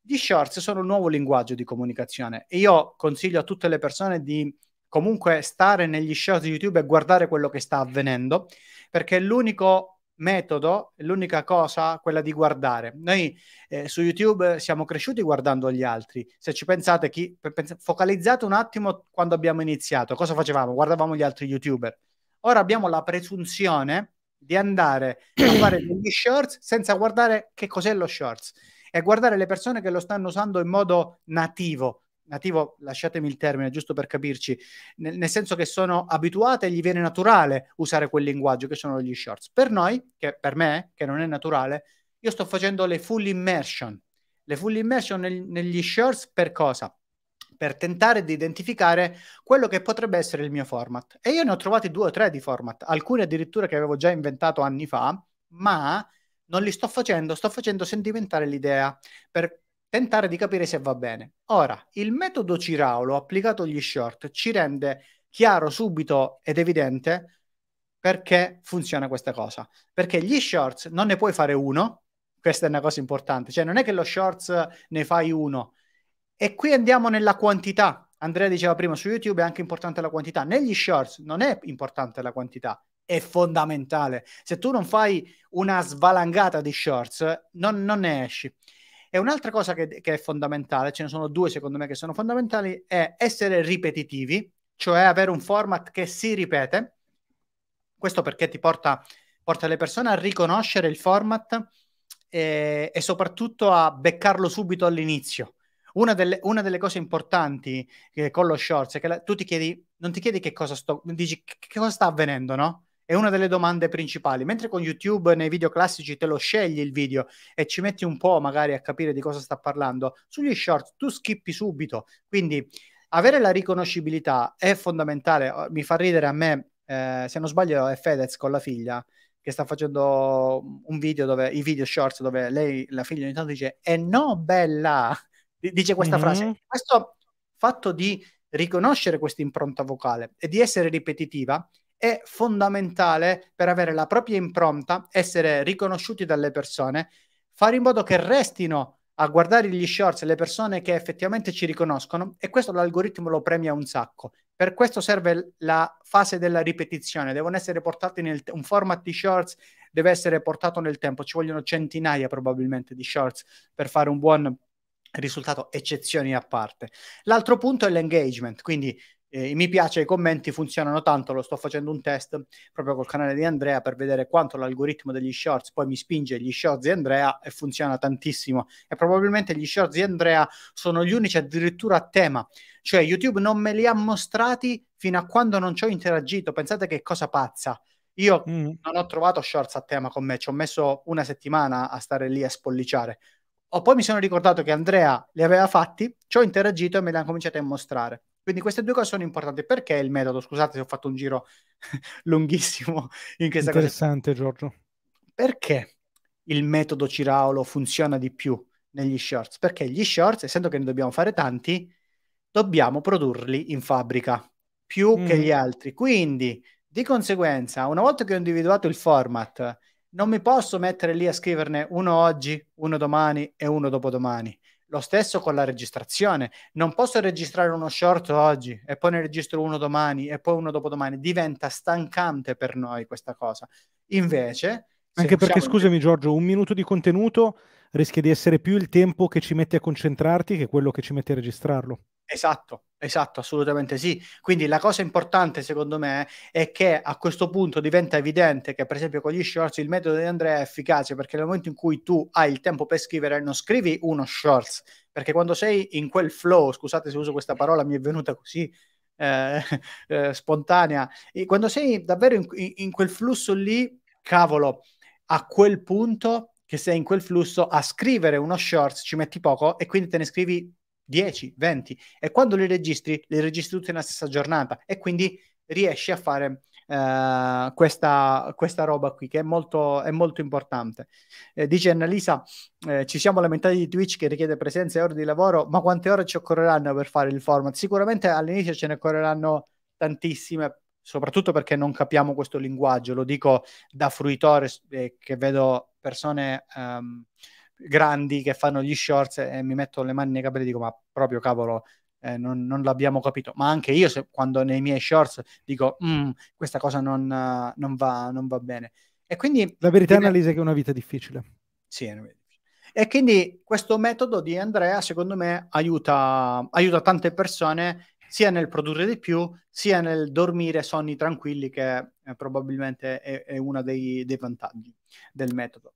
Gli shorts sono un nuovo linguaggio di comunicazione e io consiglio a tutte le persone di comunque stare negli show di YouTube e guardare quello che sta avvenendo, perché è l'unico metodo, l'unica cosa, quella di guardare. Noi eh, su YouTube siamo cresciuti guardando gli altri. Se ci pensate, chi, pens- focalizzate un attimo quando abbiamo iniziato, cosa facevamo? Guardavamo gli altri YouTuber. Ora abbiamo la presunzione di andare a (clears throat) fare degli shorts senza guardare che cos'è lo shorts e guardare le persone che lo stanno usando in modo nativo, nativo, lasciatemi il termine, giusto per capirci, nel, nel, senso che sono abituate e gli viene naturale usare quel linguaggio che sono gli shorts. Per noi, che per me, che non è naturale, io sto facendo le full immersion. Le full immersion nel, negli shorts per cosa? Per tentare di identificare quello che potrebbe essere il mio format. E io ne ho trovati due o tre di format, alcuni addirittura che avevo già inventato anni fa, ma non li sto facendo, sto facendo sentimentare l'idea per tentare di capire se va bene. Ora, il metodo Ciraulo applicato agli short ci rende chiaro subito ed evidente perché funziona questa cosa. Perché gli shorts non ne puoi fare uno, questa è una cosa importante, cioè non è che lo shorts ne fai uno. E qui andiamo nella quantità. Andrea diceva prima, su YouTube è anche importante la quantità. Negli shorts non è importante la quantità, è fondamentale. Se tu non fai una svalangata di shorts, non, non ne esci. E un'altra cosa che, che è fondamentale, ce ne sono due secondo me che sono fondamentali, è essere ripetitivi, cioè avere un format che si ripete. Questo perché ti porta, porta le persone a riconoscere il format e, eh, e soprattutto a beccarlo subito all'inizio. Una delle, una delle, cose importanti eh, con lo shorts è che la, tu ti chiedi, non ti chiedi che cosa, sto, dici, che cosa sta avvenendo, no? è una delle domande principali. Mentre con YouTube nei video classici te lo scegli il video e ci metti un po' magari a capire di cosa sta parlando, sugli short tu schippi subito. Quindi avere la riconoscibilità è fondamentale. Mi fa ridere a me, eh, se non sbaglio, è Fedez con la figlia che sta facendo un video dove i video shorts dove lei, la figlia ogni tanto dice "E no, bella!" dice questa mm-hmm. frase. Questo fatto di riconoscere questa impronta vocale e di essere ripetitiva è fondamentale per avere la propria impronta, essere riconosciuti dalle persone, fare in modo che restino a guardare gli shorts le persone che effettivamente ci riconoscono e questo l'algoritmo lo premia un sacco. Per questo serve la fase della ripetizione, devono essere portati nel t- un format di shorts deve essere portato nel tempo, ci vogliono centinaia probabilmente di shorts per fare un buon risultato, eccezioni a parte. L'altro punto è l'engagement, quindi i mi piace, i commenti funzionano tanto, lo sto facendo un test proprio col canale di Andrea per vedere quanto l'algoritmo degli shorts poi mi spinge gli shorts di Andrea e funziona tantissimo e probabilmente gli shorts di Andrea sono gli unici addirittura a tema, cioè YouTube non me li ha mostrati fino a quando non ci ho interagito, pensate che cosa pazza. Io mm. non ho trovato shorts a tema con me, ci ho messo una settimana a stare lì a spolliciare. O oh, poi mi sono ricordato che Andrea li aveva fatti, ci ho interagito e me li ha cominciati a mostrare. Quindi queste due cose sono importanti. Perché il metodo? Scusate se ho fatto un giro (laughs) lunghissimo in questa Interessante, cosa. Giorgio. Perché il metodo Ciraolo funziona di più negli shorts? Perché gli shorts, essendo che ne dobbiamo fare tanti, dobbiamo produrli in fabbrica più mm. che gli altri. Quindi, di conseguenza, una volta che ho individuato il format, non mi posso mettere lì a scriverne uno oggi, uno domani e uno dopodomani lo stesso con la registrazione. Non posso registrare uno short oggi e poi ne registro uno domani e poi uno dopodomani. Diventa stancante per noi questa cosa. Invece... Anche perché, usiamo... scusami Giorgio, un minuto di contenuto rischia di essere più il tempo che ci metti a concentrarti che quello che ci metti a registrarlo. Esatto, esatto, assolutamente sì. Quindi la cosa importante secondo me è che a questo punto diventa evidente che per esempio con gli shorts il metodo di Andrea è efficace perché nel momento in cui tu hai il tempo per scrivere non scrivi uno shorts, perché quando sei in quel flow, scusate se uso questa parola, mi è venuta così, eh, (laughs) eh, spontanea. E quando sei davvero in, in, quel flusso lì, cavolo, a quel punto che sei in quel flusso, a scrivere uno shorts ci metti poco e quindi te ne scrivi 10, 20 e quando li registri, li registri tutti nella stessa giornata e quindi riesci a fare eh, questa, questa, roba qui che è molto, è molto importante. Eh, dice Annalisa, eh, ci siamo lamentati di Twitch che richiede presenza e ore di lavoro, ma quante ore ci occorreranno per fare il format? Sicuramente all'inizio ce ne occorreranno tantissime, soprattutto perché non capiamo questo linguaggio, lo dico da fruitore eh, che vedo persone... Um, grandi che fanno gli shorts e mi metto le mani nei capelli e dico ma proprio cavolo eh, non, non, l'abbiamo capito ma anche io se, quando nei miei shorts dico mm, questa cosa non, non, va, non, va, bene e quindi la verità analisi è che è una vita difficile sì è e quindi questo metodo di Andrea, secondo me, aiuta, aiuta, tante persone sia nel produrre di più, sia nel dormire sonni tranquilli, che eh, probabilmente è, è uno dei, dei, vantaggi del metodo.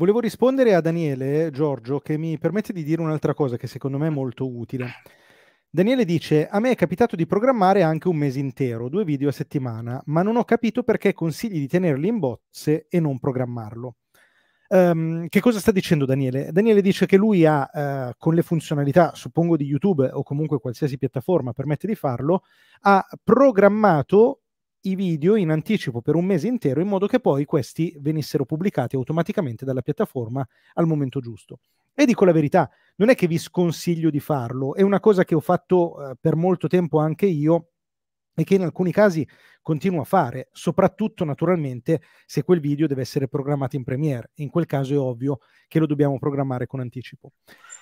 Volevo rispondere a Daniele Giorgio che mi permette di dire un'altra cosa che secondo me è molto utile. Daniele dice: A me è capitato di programmare anche un mese intero, due video a settimana, ma non ho capito perché consigli di tenerli in bozze e non programmarlo. Um, che cosa sta dicendo Daniele? Daniele dice che lui ha, uh, con le funzionalità, suppongo di YouTube o comunque qualsiasi piattaforma permette di farlo, ha programmato i video in anticipo per un mese intero in modo che poi questi venissero pubblicati automaticamente dalla piattaforma al momento giusto. E dico la verità, non è che vi sconsiglio di farlo, è una cosa che ho fatto eh, per molto tempo anche io e che in alcuni casi continuo a fare, soprattutto naturalmente se quel video deve essere programmato in Premiere. In quel caso è ovvio che lo dobbiamo programmare con anticipo.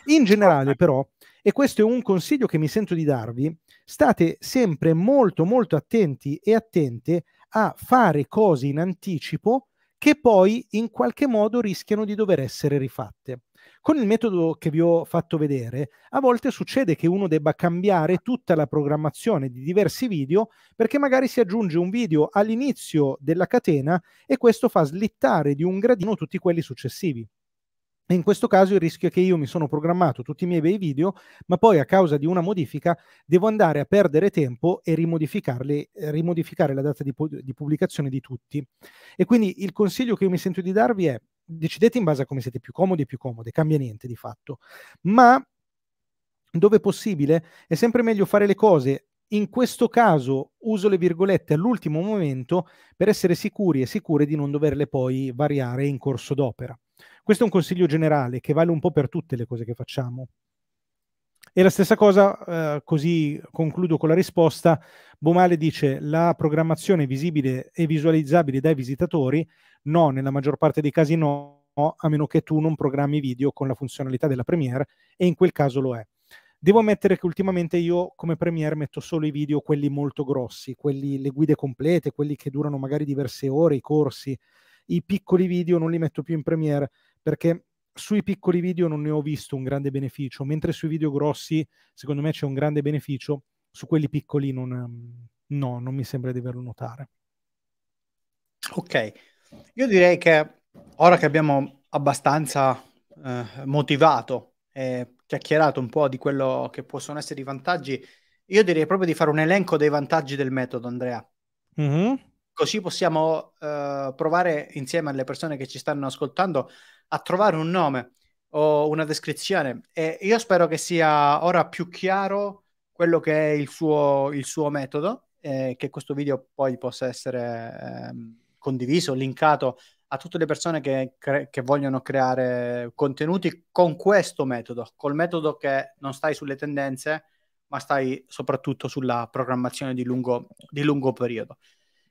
In generale però, e questo è un consiglio che mi sento di darvi, state sempre molto molto attenti e attente a fare cose in anticipo che poi in qualche modo rischiano di dover essere rifatte. Con il metodo che vi ho fatto vedere, a volte succede che uno debba cambiare tutta la programmazione di diversi video perché magari si aggiunge un video all'inizio della catena e questo fa slittare di un gradino tutti quelli successivi. E in questo caso il rischio è che io mi sono programmato tutti i miei bei video, ma poi a causa di una modifica devo andare a perdere tempo e rimodificarli, eh, rimodificare la data di, di pubblicazione di tutti. E quindi il consiglio che io mi sento di darvi è decidete in base a come siete più comodi e più comode, cambia niente di fatto, ma dove possibile è sempre meglio fare le cose in questo caso uso le virgolette all'ultimo momento per essere sicuri e sicure di non doverle poi variare in corso d'opera. Questo è un consiglio generale che vale un po' per tutte le cose che facciamo. E la stessa cosa, eh, così concludo con la risposta, Bomale dice la programmazione visibile e visualizzabile dai visitatori, no, nella maggior parte dei casi no, a meno che tu non programmi video con la funzionalità della Premiere e in quel caso lo è. Devo ammettere che ultimamente io come Premiere metto solo i video, quelli molto grossi, quelli, le guide complete, quelli che durano magari diverse ore, i corsi, i piccoli video non li metto più in Premiere perché sui piccoli video non ne ho visto un grande beneficio, mentre sui video grossi, secondo me c'è un grande beneficio, su quelli piccoli non, no, non mi sembra di averlo notare. Ok, io direi che ora che abbiamo abbastanza eh, motivato e chiacchierato un po' di quello che possono essere i vantaggi, io direi proprio di fare un elenco dei vantaggi del metodo, Andrea. Mm-hmm. Così possiamo eh, provare insieme alle persone che ci stanno ascoltando a trovare un nome o una descrizione e io spero che sia ora più chiaro quello che è il suo, il suo metodo eh, che questo video poi possa essere eh, condiviso, linkato a tutte le persone che, cre- che, vogliono creare contenuti con questo metodo, col metodo che non stai sulle tendenze, ma stai soprattutto sulla programmazione di lungo, di lungo periodo.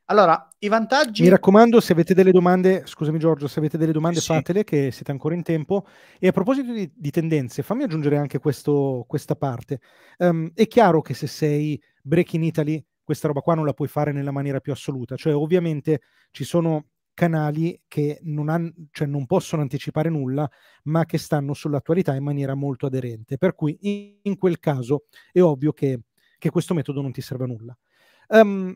Allora, i vantaggi... Mi raccomando, se avete delle domande, scusami Giorgio, se avete delle domande sì. fatele, che siete ancora in tempo. E a proposito di, di tendenze, fammi aggiungere anche questo, questa parte. Um, è chiaro che se sei break in Italy, questa roba qua non la puoi fare nella maniera più assoluta. Cioè, ovviamente ci sono canali che non, han, cioè non, possono anticipare nulla, ma che stanno sull'attualità in maniera molto aderente. Per cui in, in quel caso è ovvio che, che, questo metodo non ti serve a nulla. Um,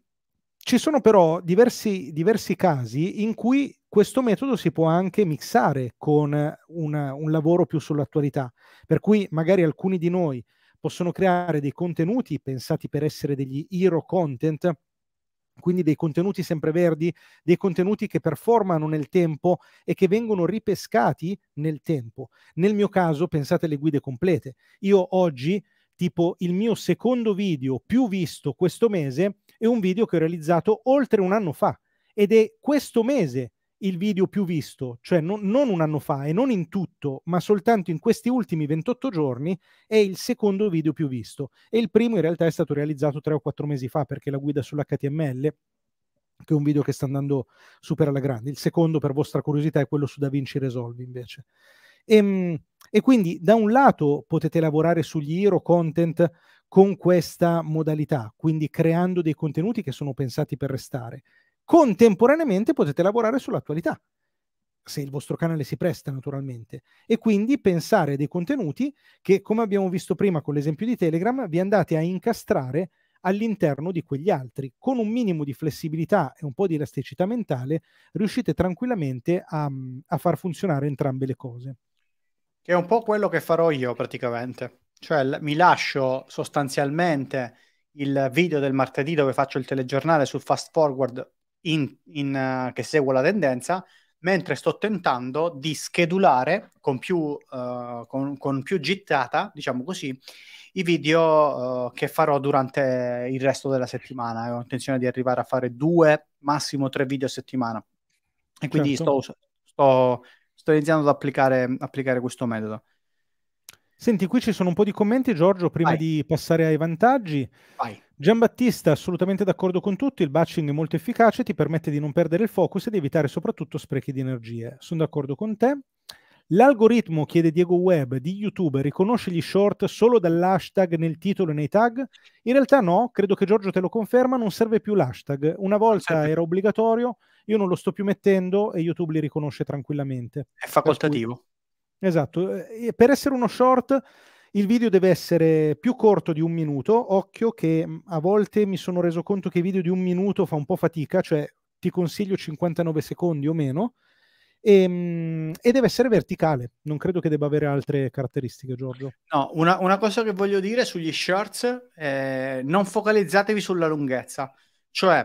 ci sono però diversi, diversi, casi in cui questo metodo si può anche mixare con una, un lavoro più sull'attualità, per cui magari alcuni di noi possono creare dei contenuti pensati per essere degli hero content, quindi dei contenuti sempreverdi, dei contenuti che performano nel tempo e che vengono ripescati nel tempo. Nel mio caso, pensate alle guide complete. Io oggi, tipo il mio secondo video più visto questo mese, è un video che ho realizzato oltre un anno fa ed è questo mese il video più visto, cioè non, non, un anno fa e non in tutto, ma soltanto in questi ultimi 28 giorni, è il secondo video più visto. E il primo in realtà è stato realizzato tre o quattro mesi fa perché la guida sull'HTML che è un video che sta andando super alla grande. Il secondo, per vostra curiosità, è quello su DaVinci Resolve invece. E, ehm, e quindi da un lato potete lavorare sugli hero content con questa modalità, quindi creando dei contenuti che sono pensati per restare. Contemporaneamente potete lavorare sull'attualità, se il vostro canale si presta naturalmente, e quindi pensare a dei contenuti che, come abbiamo visto prima con l'esempio di Telegram, vi andate a incastrare all'interno di quegli altri. Con un minimo di flessibilità e un po' di elasticità mentale riuscite tranquillamente a, a far funzionare entrambe le cose. Che è un po' quello che farò io praticamente cioè l- mi lascio sostanzialmente il video del martedì dove faccio il telegiornale sul fast forward in, in, uh, che seguo la tendenza, mentre sto tentando di schedulare con più, uh, con, con più gittata, diciamo così, i video uh, che farò durante il resto della settimana. ho intenzione di arrivare a fare due, massimo tre video a settimana. E quindi certo. sto, sto, sto, iniziando ad applicare, applicare questo metodo. Senti, qui ci sono un po' di commenti, Giorgio, prima Vai. di passare ai vantaggi. Vai. Giambattista, assolutamente d'accordo con tutti, il batching è molto efficace, ti permette di non perdere il focus ed evitare soprattutto sprechi di energie. Sono d'accordo con te. L'algoritmo, chiede Diego Webb, di YouTube riconosce gli short solo dall'hashtag nel titolo e nei tag? In realtà no, credo che Giorgio te lo conferma, non serve più l'hashtag. Una volta era obbligatorio, io non lo sto più mettendo e YouTube li riconosce tranquillamente. È facoltativo. Esatto, e per essere uno short il video deve essere più corto di un minuto, occhio che mm, a volte mi sono reso conto che i video di un minuto fa un po' fatica, cioè ti consiglio 59 secondi o meno, e, mm, e, deve essere verticale. Non credo che debba avere altre caratteristiche, Giorgio. No, una, una cosa che voglio dire sugli shorts, eh, non focalizzatevi sulla lunghezza, cioè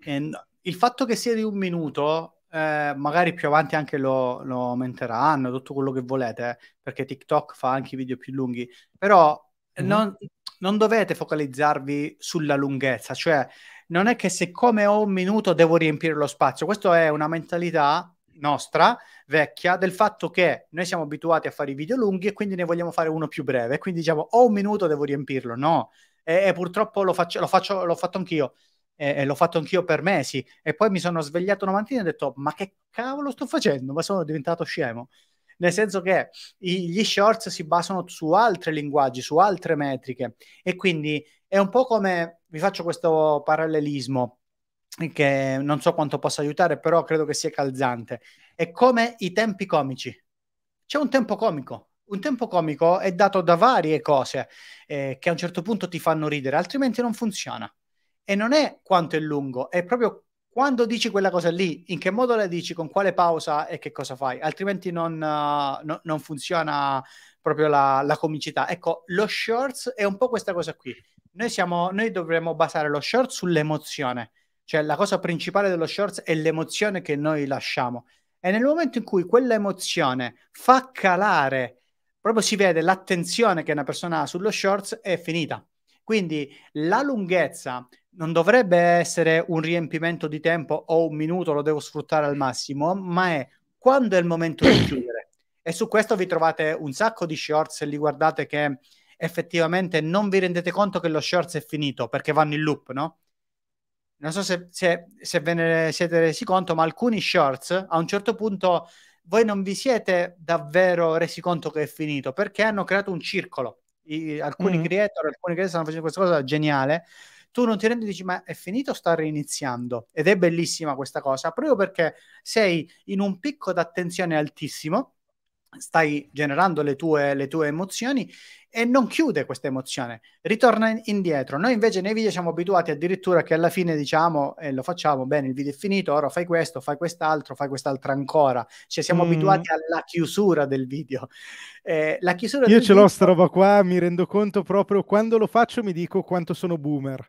eh, il fatto che sia di un minuto eh, magari più avanti anche lo, lo, aumenteranno, tutto quello che volete, perché TikTok fa anche i video più lunghi, però mm-hmm. non, non dovete focalizzarvi sulla lunghezza, cioè non è che siccome ho un minuto devo riempire lo spazio, questa è una mentalità nostra vecchia del fatto che noi siamo abituati a fare i video lunghi e quindi ne vogliamo fare uno più breve, quindi diciamo ho un minuto devo riempirlo, no, e, e purtroppo lo faccio, lo faccio, l'ho fatto anch'io, e, e l'ho fatto anch'io per mesi e poi mi sono svegliato una mattina e ho detto ma che cavolo sto facendo? Ma sono diventato scemo. Nel senso che i, gli shorts si basano su altri linguaggi, su altre metriche e quindi è un po' come, vi faccio questo parallelismo che non so quanto possa aiutare, però credo che sia calzante. È come i tempi comici. C'è un tempo comico, un tempo comico è dato da varie cose eh, che a un certo punto ti fanno ridere, altrimenti non funziona. E non è quanto è lungo, è proprio quando dici quella cosa lì, in che modo la dici, con quale pausa e che cosa fai, altrimenti non, uh, no, non funziona proprio la, la, comicità. Ecco, lo shorts è un po' questa cosa qui. Noi, siamo, noi dovremmo basare lo short sull'emozione, cioè la cosa principale dello shorts è l'emozione che noi lasciamo. E nel momento in cui quell'emozione fa calare, proprio si vede l'attenzione che una persona ha sullo shorts, è finita. Quindi la lunghezza non dovrebbe essere un riempimento di tempo o un minuto, lo devo sfruttare al massimo, ma è quando è il momento di (clears throat) chiudere. E su questo vi trovate un sacco di shorts e li guardate che effettivamente non vi rendete conto che lo shorts è finito perché vanno in loop, no? Non so se, se, se ve ne siete resi conto, ma alcuni shorts a un certo punto voi non vi siete davvero resi conto che è finito perché hanno creato un circolo. I, alcuni mm-hmm. creator, alcuni creator stanno facendo questa cosa geniale tu non ti rendi e dici ma è finito sta riniziando? Ed è bellissima questa cosa, proprio perché sei in un picco d'attenzione altissimo, stai generando le tue, le tue emozioni e non chiude questa emozione, ritorna in, indietro. Noi invece nei video siamo abituati addirittura che alla fine diciamo e eh, lo facciamo, bene, il video è finito, ora fai questo, fai quest'altro, fai quest'altro ancora. Cioè siamo mm. abituati alla chiusura del video. Eh, la chiusura Io ce video... l'ho sta roba qua, mi rendo conto proprio quando lo faccio mi dico quanto sono boomer.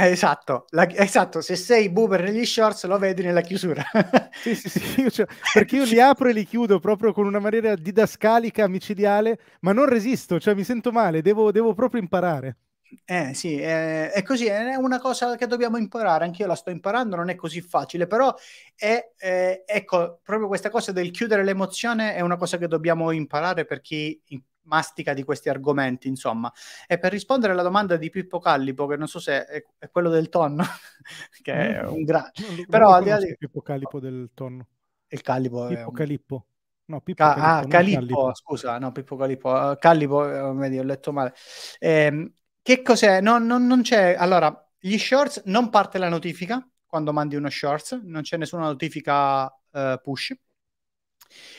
Eh, esatto, la, esatto, se sei boomer negli shorts lo vedi nella chiusura. (laughs) sì, sì, sì, (laughs) io, perché io li apro e li chiudo proprio con una maniera didascalica, micidiale, ma non resisto, cioè mi sento male, devo, devo proprio imparare. Eh sì, eh, è così, è una cosa che dobbiamo imparare, anch'io la sto imparando, non è così facile, però è, eh, ecco, proprio questa cosa del chiudere l'emozione è una cosa che dobbiamo imparare per chi in, mastica di questi argomenti, insomma. E per rispondere alla domanda di Pippo Callipo, che non so se è, è quello del tonno, (laughs) che è mm. un grande... Però al di là di... Pippo Callipo del tonno. Il Callipo Pippo un... Calippo. No, Pippo Ca- Calippo, ah, Calippo, Calippo, scusa, no, Pippo Calippo. Uh, Callipo, eh, vedi, ho letto male. Eh, che cos'è? No, no, non c'è... Allora, gli shorts non parte la notifica quando mandi uno shorts, non c'è nessuna notifica uh, push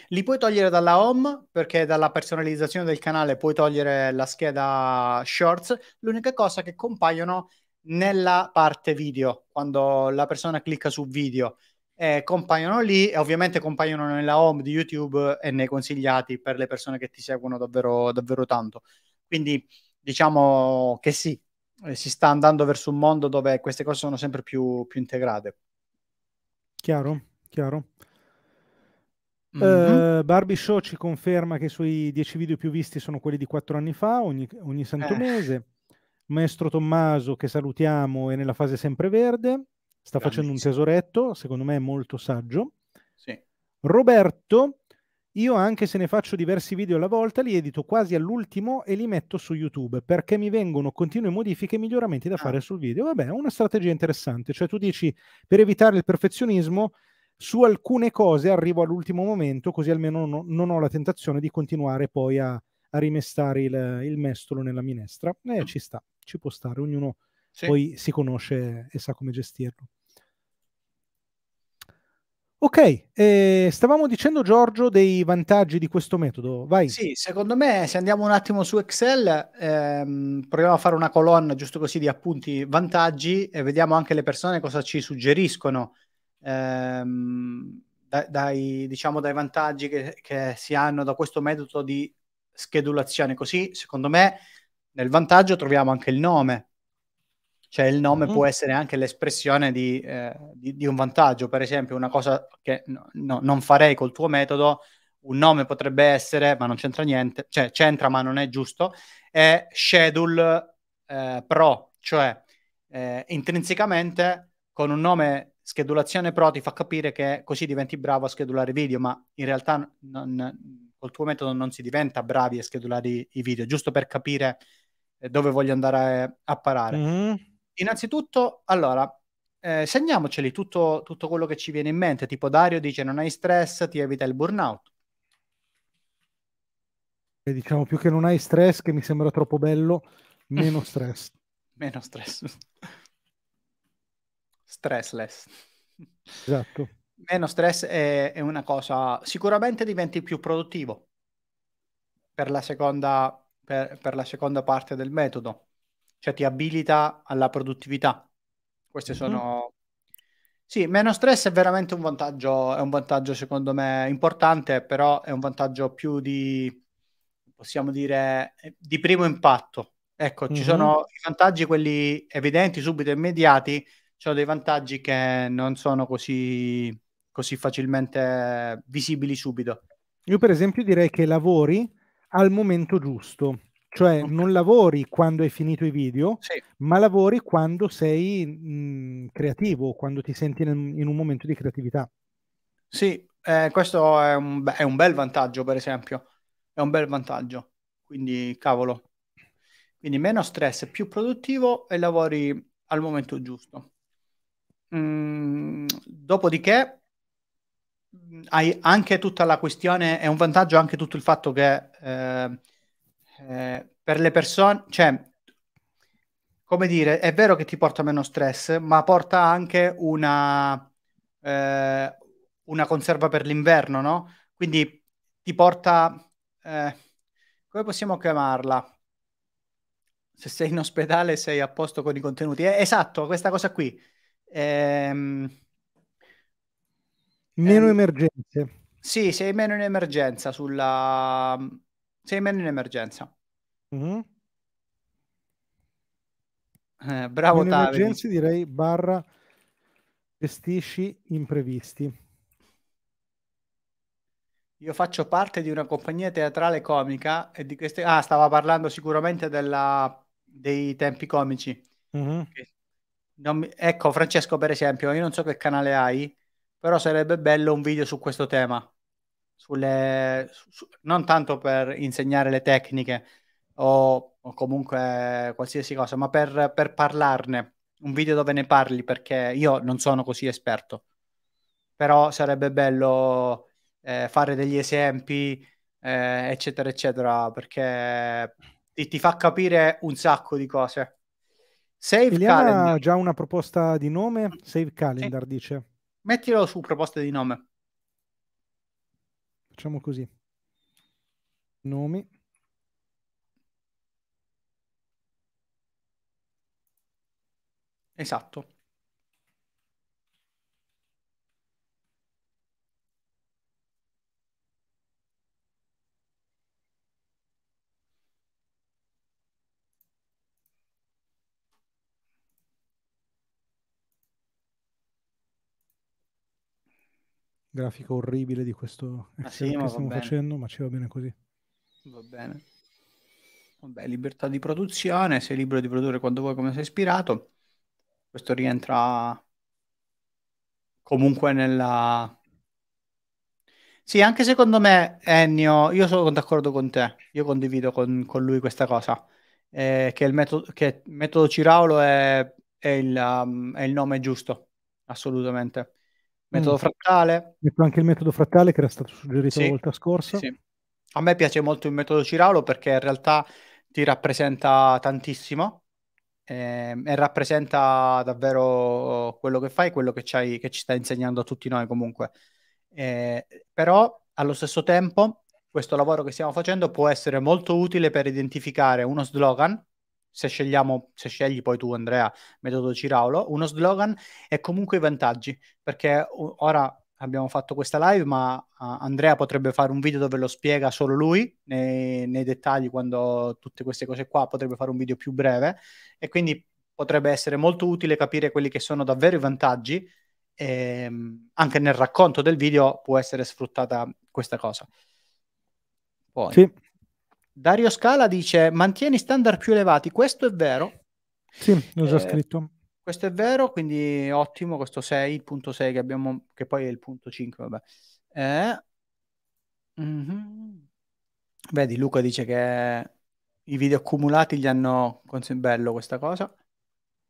li puoi togliere dalla home perché dalla personalizzazione del canale puoi togliere la scheda shorts. L'unica cosa che compaiono nella parte video, quando la persona clicca su video, eh, compaiono lì e ovviamente compaiono nella home di YouTube e nei consigliati per le persone che ti seguono davvero, davvero tanto. Quindi diciamo che sì, eh, si sta andando verso un mondo dove queste cose sono sempre più, più integrate. Chiaro, chiaro. Mm-hmm. Uh, Barbie Show ci conferma che i suoi dieci video più visti sono quelli di quattro anni fa, ogni, ogni santo eh. mese. Maestro Tommaso, che salutiamo, è nella fase sempre verde, sta facendo un tesoretto, secondo me è molto saggio. Sì. Roberto, io anche se ne faccio diversi video alla volta, li edito quasi all'ultimo e li metto su YouTube perché mi vengono continue modifiche e miglioramenti da ah. fare sul video. Vabbè, è una strategia interessante. Cioè tu dici, per evitare il perfezionismo, su alcune cose arrivo all'ultimo momento, così almeno no, non, ho la tentazione di continuare poi a, a rimestare il, il, mestolo nella minestra. E mm. ci sta, ci può stare, ognuno sì. poi si conosce e sa come gestirlo. Ok, eh, stavamo dicendo Giorgio dei vantaggi di questo metodo, vai. Sì, secondo me se andiamo un attimo su Excel, ehm, proviamo a fare una colonna giusto così di appunti vantaggi e vediamo anche le persone cosa ci suggeriscono ehm, dai, diciamo, dai vantaggi che, che si hanno da questo metodo di schedulazione. Così, secondo me, nel vantaggio troviamo anche il nome. Cioè il nome mm-hmm. può essere anche l'espressione di, eh, di, di, un vantaggio. Per esempio, una cosa che no, no, non farei col tuo metodo, un nome potrebbe essere, ma non c'entra niente, cioè c'entra ma non è giusto, è schedule eh, pro, cioè eh, intrinsecamente con un nome schedulazione pro ti fa capire che così diventi bravo a schedulare video, ma in realtà non, col tuo metodo non si diventa bravi a schedulare i, i video, giusto per capire eh, dove voglio andare a, parare. Mm-hmm. Innanzitutto, allora, eh, segniamoceli tutto, tutto, quello che ci viene in mente, tipo Dario dice non hai stress, ti evita il burnout. E diciamo più che non hai stress, che mi sembra troppo bello, meno (laughs) stress. meno stress stressless. Esatto. Meno stress è, è una cosa, sicuramente diventi più produttivo per la seconda, per, per la seconda parte del metodo, cioè ti abilita alla produttività. Queste mm-hmm. sono sì, meno stress è veramente un vantaggio, è un vantaggio secondo me importante, però è un vantaggio più di, possiamo dire, di primo impatto. Ecco, mm-hmm. ci sono i vantaggi, quelli evidenti, subito immediati, ho dei vantaggi che non sono così, così facilmente visibili subito. Io per esempio direi che lavori al momento giusto, cioè okay. non lavori quando hai finito i video, sì. ma lavori quando sei mh, creativo, quando ti senti nel, in un momento di creatività. Sì, eh, questo è un, è un, bel vantaggio, per esempio. È un bel vantaggio. Quindi, cavolo. Quindi meno stress, più produttivo e lavori al momento giusto. Mm, dopodiché hai anche tutta la questione, è un vantaggio anche tutto il fatto che eh, eh, per le persone, cioè, come dire, è vero che ti porta meno stress, ma porta anche una, eh, una conserva per l'inverno, no? Quindi ti porta, eh, come possiamo chiamarla? Se sei in ospedale sei a posto con i contenuti. Eh, esatto, questa cosa qui Ehm, meno ehm, emergenze. Sì, sei meno in emergenza sulla... Sei meno in emergenza. Mm-hmm. Eh, bravo meno emergenze direi barra gestisci imprevisti. Io faccio parte di una compagnia teatrale comica e di queste... Ah, stava parlando sicuramente della... dei tempi comici. Mm-hmm mi... Ecco, Francesco, per esempio, io non so che canale hai, però sarebbe bello un video su questo tema. Sulle... Su... Non tanto per insegnare le tecniche o, o comunque qualsiasi cosa, ma per... per parlarne. Un video dove ne parli, perché io non sono così esperto. Però sarebbe bello eh, fare degli esempi, eh, eccetera, eccetera, perché ti, ti fa capire un sacco di cose. Save Calendar. ha già una proposta di nome? Save Calendar sì. dice. Mettilo su proposta di nome. Facciamo così. Nomi. Esatto. grafico orribile di questo ah, sì, che stiamo facendo, ma ci va bene così. Va bene. Vabbè, libertà di produzione, sei libero di produrre quando vuoi come sei ispirato. Questo rientra comunque nella... Sì, anche secondo me, Ennio, io sono d'accordo con te, io condivido con, con lui questa cosa, eh, che il metodo, che metodo Ciraulo è, è, il, um, è il nome giusto, assolutamente Metodo mm. frattale. Metto anche il metodo frattale che era stato suggerito sì. la volta scorsa. Sì. A me piace molto il metodo Ciraulo perché in realtà ti rappresenta tantissimo ehm, e rappresenta davvero quello che fai, quello che, che ci sta insegnando a tutti noi comunque. Eh, però allo stesso tempo questo lavoro che stiamo facendo può essere molto utile per identificare uno slogan se, se scegli poi tu Andrea, metodo Ciraulo, uno slogan e comunque i vantaggi, perché ora abbiamo fatto questa live, ma Andrea potrebbe fare un video dove lo spiega solo lui nei, nei, dettagli quando tutte queste cose qua, potrebbe fare un video più breve e quindi potrebbe essere molto utile capire quelli che sono davvero i vantaggi e ehm, anche nel racconto del video può essere sfruttata questa cosa. Poi. Sì. Dario Scala dice: Mantieni standard più elevati. Questo è vero. Sì, l'ho già eh, scritto. Questo è vero, quindi ottimo. Questo 6, il punto 6 che abbiamo, che poi è il punto 5. Vabbè. Eh, mm-hmm. Vedi, Luca dice che i video accumulati gli hanno. Bello questa cosa.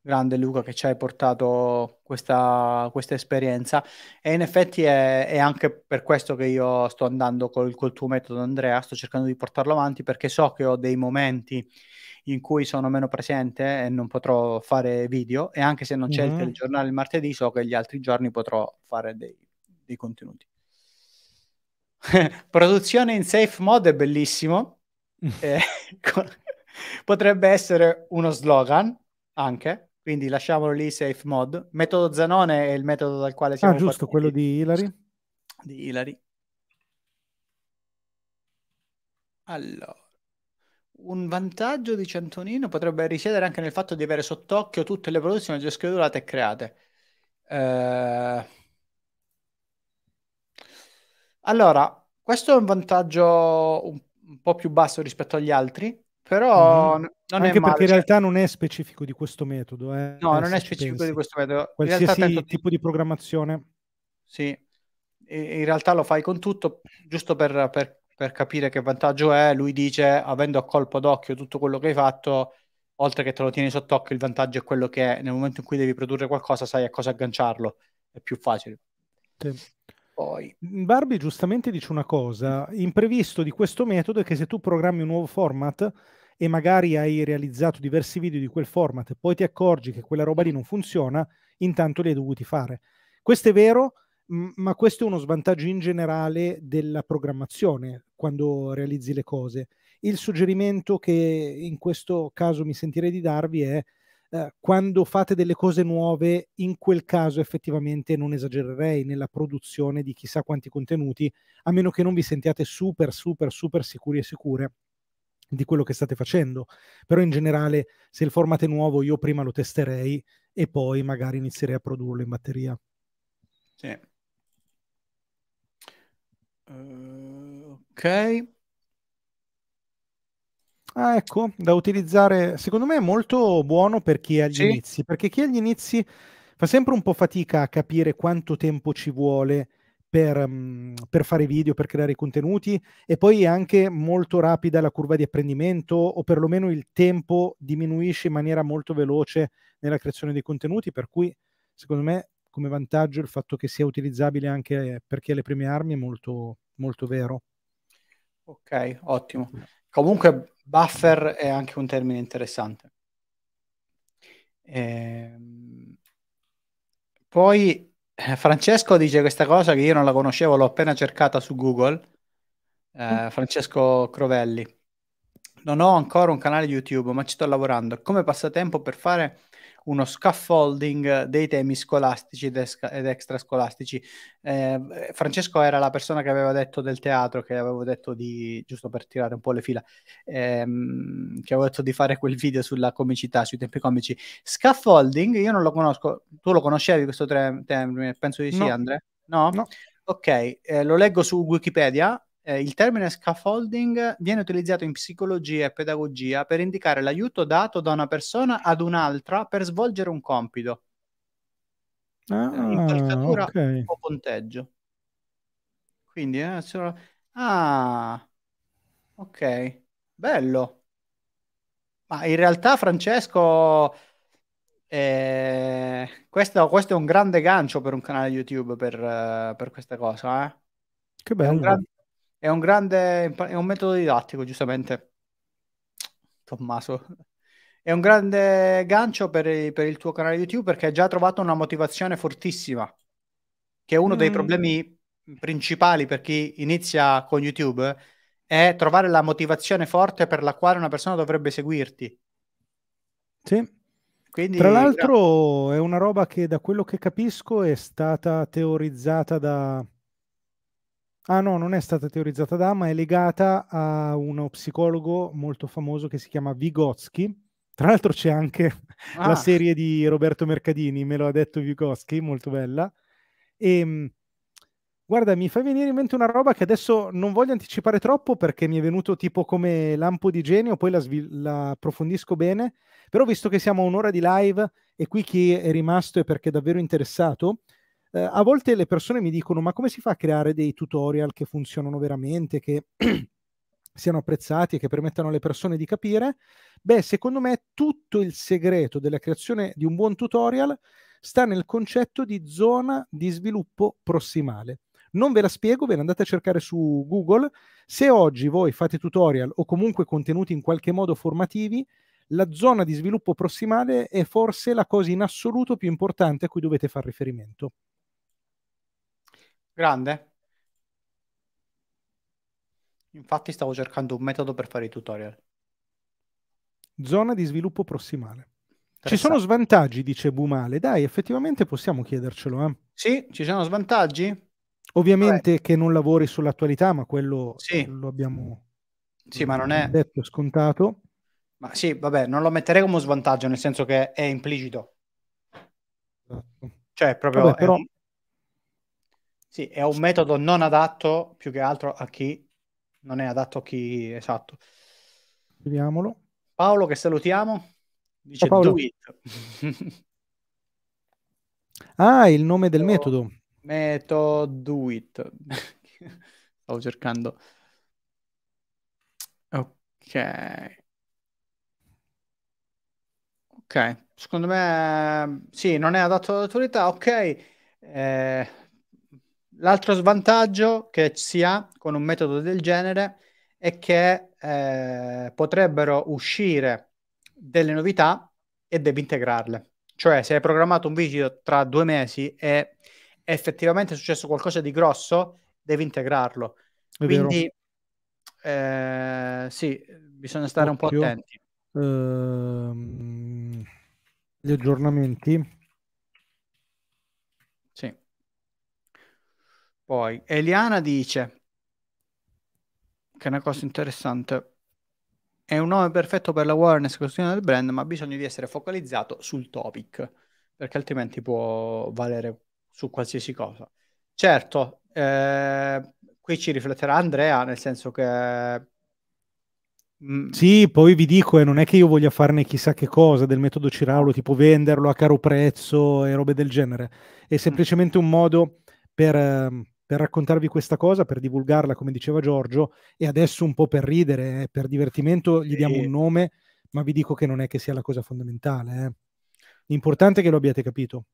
Grande Luca che ci hai portato questa, questa esperienza e in effetti è, è, anche per questo che io sto andando col, col, tuo metodo Andrea, sto cercando di portarlo avanti perché so che ho dei momenti in cui sono meno presente e non potrò fare video e anche se non c'è mm-hmm. il mhm. telegiornale il martedì so che gli altri giorni potrò fare dei, dei contenuti. (laughs) Produzione in safe mode è bellissimo, (laughs) eh, (laughs) con... potrebbe essere uno slogan anche quindi lasciamolo lì safe mode. Metodo Zanone è il metodo dal quale ah, siamo Ah, giusto, partiti. quello di Ilari. Di Ilari. Allora, un vantaggio di Centonino potrebbe risiedere anche nel fatto di avere sott'occhio tutte le produzioni già schedulate e create. Eh... Allora, questo è un vantaggio un po' più basso rispetto agli altri, però mm-hmm. non anche male, perché in cioè... realtà non è specifico di questo metodo eh, no non è specifico pensi. di questo metodo qualsiasi in realtà, tipo di programmazione sì in realtà lo fai con tutto giusto per, per, per, capire che vantaggio è lui dice avendo a colpo d'occhio tutto quello che hai fatto oltre che te lo tieni sott'occhio il vantaggio è quello che è. nel momento in cui devi produrre qualcosa sai a cosa agganciarlo è più facile sì. Poi. Barbie giustamente dice una cosa, imprevisto di questo metodo è che se tu programmi un nuovo format, e magari hai realizzato diversi video di quel format e poi ti accorgi che quella roba lì non funziona, intanto li hai dovuti fare. Questo è vero, ma questo è uno svantaggio in generale della programmazione quando realizzi le cose. Il suggerimento che in questo caso mi sentirei di darvi è eh, quando fate delle cose nuove, in quel caso effettivamente non esagererei nella produzione di chissà quanti contenuti, a meno che non vi sentiate super, super, super sicuri e sicure di quello che state facendo, però in generale se il format è nuovo io prima lo testerei e poi magari inizierei a produrlo in batteria. Sì. Uh, ok. Ah, ecco, da utilizzare, secondo me è molto buono per chi è agli sì. inizi, perché chi è agli inizi fa sempre un po' fatica a capire quanto tempo ci vuole per, mm, per, fare video, per creare contenuti e poi è anche molto rapida la curva di apprendimento o perlomeno il tempo diminuisce in maniera molto veloce nella creazione dei contenuti, per cui secondo me come vantaggio il fatto che sia utilizzabile anche eh, per chi ha le prime armi è molto, molto vero. Ok, ottimo. Comunque buffer è anche un termine interessante. Ehm... Poi eh, Francesco dice questa cosa che io non la conoscevo, l'ho appena cercata su Google. Eh, mm. Francesco Crovelli. Non ho ancora un canale YouTube, ma ci sto lavorando. Come passatempo per fare uno scaffolding dei temi scolastici ed, esca- ed extrascolastici. Eh, Francesco era la persona che aveva detto del teatro, che avevo detto di, giusto per tirare un po' le fila, ehm, che avevo detto di fare quel video sulla comicità, sui tempi comici. Scaffolding, io non lo conosco, tu lo conoscevi questo termine? Penso di sì, no. Andre? No? no. Ok, eh, lo leggo su Wikipedia eh, il termine scaffolding viene utilizzato in psicologia e pedagogia per indicare l'aiuto dato da una persona ad un'altra per svolgere un compito. Eh, ah, impalcatura okay. o punteggio. Quindi, eh, solo... ah, ok, bello. Ma in realtà, Francesco, eh, questo, questo, è un grande gancio per un canale YouTube per, per questa cosa. Eh? Che bello. È un, gran, è un grande, è un metodo didattico, giustamente, Tommaso. È un grande gancio per, per il tuo canale YouTube perché hai già trovato una motivazione fortissima, che è uno mm. dei problemi principali per chi inizia con YouTube, è trovare la motivazione forte per la quale una persona dovrebbe seguirti. Sì. Quindi, Tra l'altro è una roba che da quello che capisco è stata teorizzata da Ah no, non è stata teorizzata da, ma è legata a uno psicologo molto famoso che si chiama Vygotsky. Tra l'altro c'è anche (laughs) ah. la serie di Roberto Mercadini, me lo ha detto Vygotsky, molto bella. E ehm, guarda, mi fa venire in mente una roba che adesso non voglio anticipare troppo perché mi è venuto tipo come lampo di genio, poi la, la approfondisco bene, però visto che siamo a un'ora di live e qui chi è rimasto è perché è davvero interessato, eh, a volte le persone mi dicono ma come si fa a creare dei tutorial che funzionano veramente, che (clears throat) siano apprezzati e che permettano alle persone di capire? Beh, secondo me tutto il segreto della creazione di un buon tutorial sta nel concetto di zona di sviluppo prossimale. Non ve la spiego, ve la andate a cercare su Google. Se oggi voi fate tutorial o comunque contenuti in qualche modo formativi, la zona di sviluppo prossimale è forse la cosa in assoluto più importante a cui dovete fare riferimento. Grande. Infatti stavo cercando un metodo per fare i tutorial. Zona di sviluppo prossimale. Ci sono svantaggi, dice Bumale. Dai, effettivamente possiamo chiedercelo. Eh? Sì, ci sono svantaggi. Ovviamente Beh. che non lavori sull'attualità, ma quello sì. lo abbiamo sì, ma non è... detto scontato. Ma sì, vabbè, non lo metterei come svantaggio, nel senso che è implicito. Esatto. Cioè, proprio... Vabbè, però, un... Sì, è un metodo non adatto più che altro a chi non è adatto a chi esatto. Vediamolo. Paolo che salutiamo dice Paolo. (laughs) ah, il nome del metodo. Metodo it. (laughs) Stavo cercando. Ok. Ok, secondo me sì, non è adatto all'autorità, ok. Eh, L'altro svantaggio che si ha con un metodo del genere è che eh, potrebbero uscire delle novità e devi integrarle. Cioè, se hai programmato un video tra due mesi e effettivamente è successo qualcosa di grosso, devi integrarlo. È Quindi, eh, sì, bisogna stare Occhio. un po' attenti. Uh, gli aggiornamenti Poi Eliana dice, che è una cosa interessante, è un nome perfetto per l'awareness e costruzione del brand, ma ha bisogno di essere focalizzato sul topic, perché altrimenti può valere su qualsiasi cosa. Certo, eh, qui ci rifletterà Andrea, nel senso che... Mm, sì, poi vi dico, eh, non è che io voglia farne chissà che cosa del metodo Ciraulo, tipo venderlo a caro prezzo e robe del genere. È semplicemente un modo per... Eh, per raccontarvi questa cosa, per divulgarla, come diceva Giorgio, e adesso un po' per ridere, eh, per divertimento gli diamo un nome, ma vi dico che non è che sia la cosa fondamentale. Eh. L'importante è che lo abbiate capito.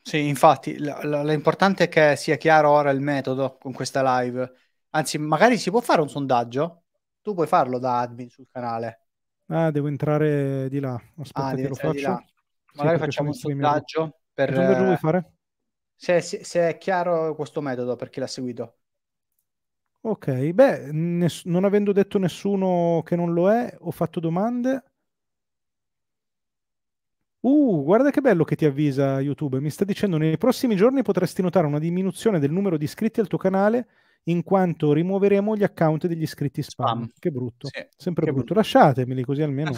Sì, infatti, l'importante è che sia chiaro ora il metodo con questa live. Anzi, magari si può fare un sondaggio? Tu puoi farlo da admin sul canale. Ah, devo entrare di là. Aspetta ah, che lo faccio. Magari sì, facciamo un sondaggio. Per... Che sondaggio vuoi eh, fare? Se, se, se è chiaro questo metodo per chi l'ha seguito. Ok, beh, ness- non avendo detto nessuno che non lo è, ho fatto domande. Uh, guarda che bello che ti avvisa YouTube. Mi sta dicendo nei prossimi giorni potresti notare una diminuzione del numero di iscritti al tuo canale in quanto rimuoveremo gli account degli iscritti spam. spam. Che brutto. Sì, Sempre che brutto. brutto. Lasciatemeli così almeno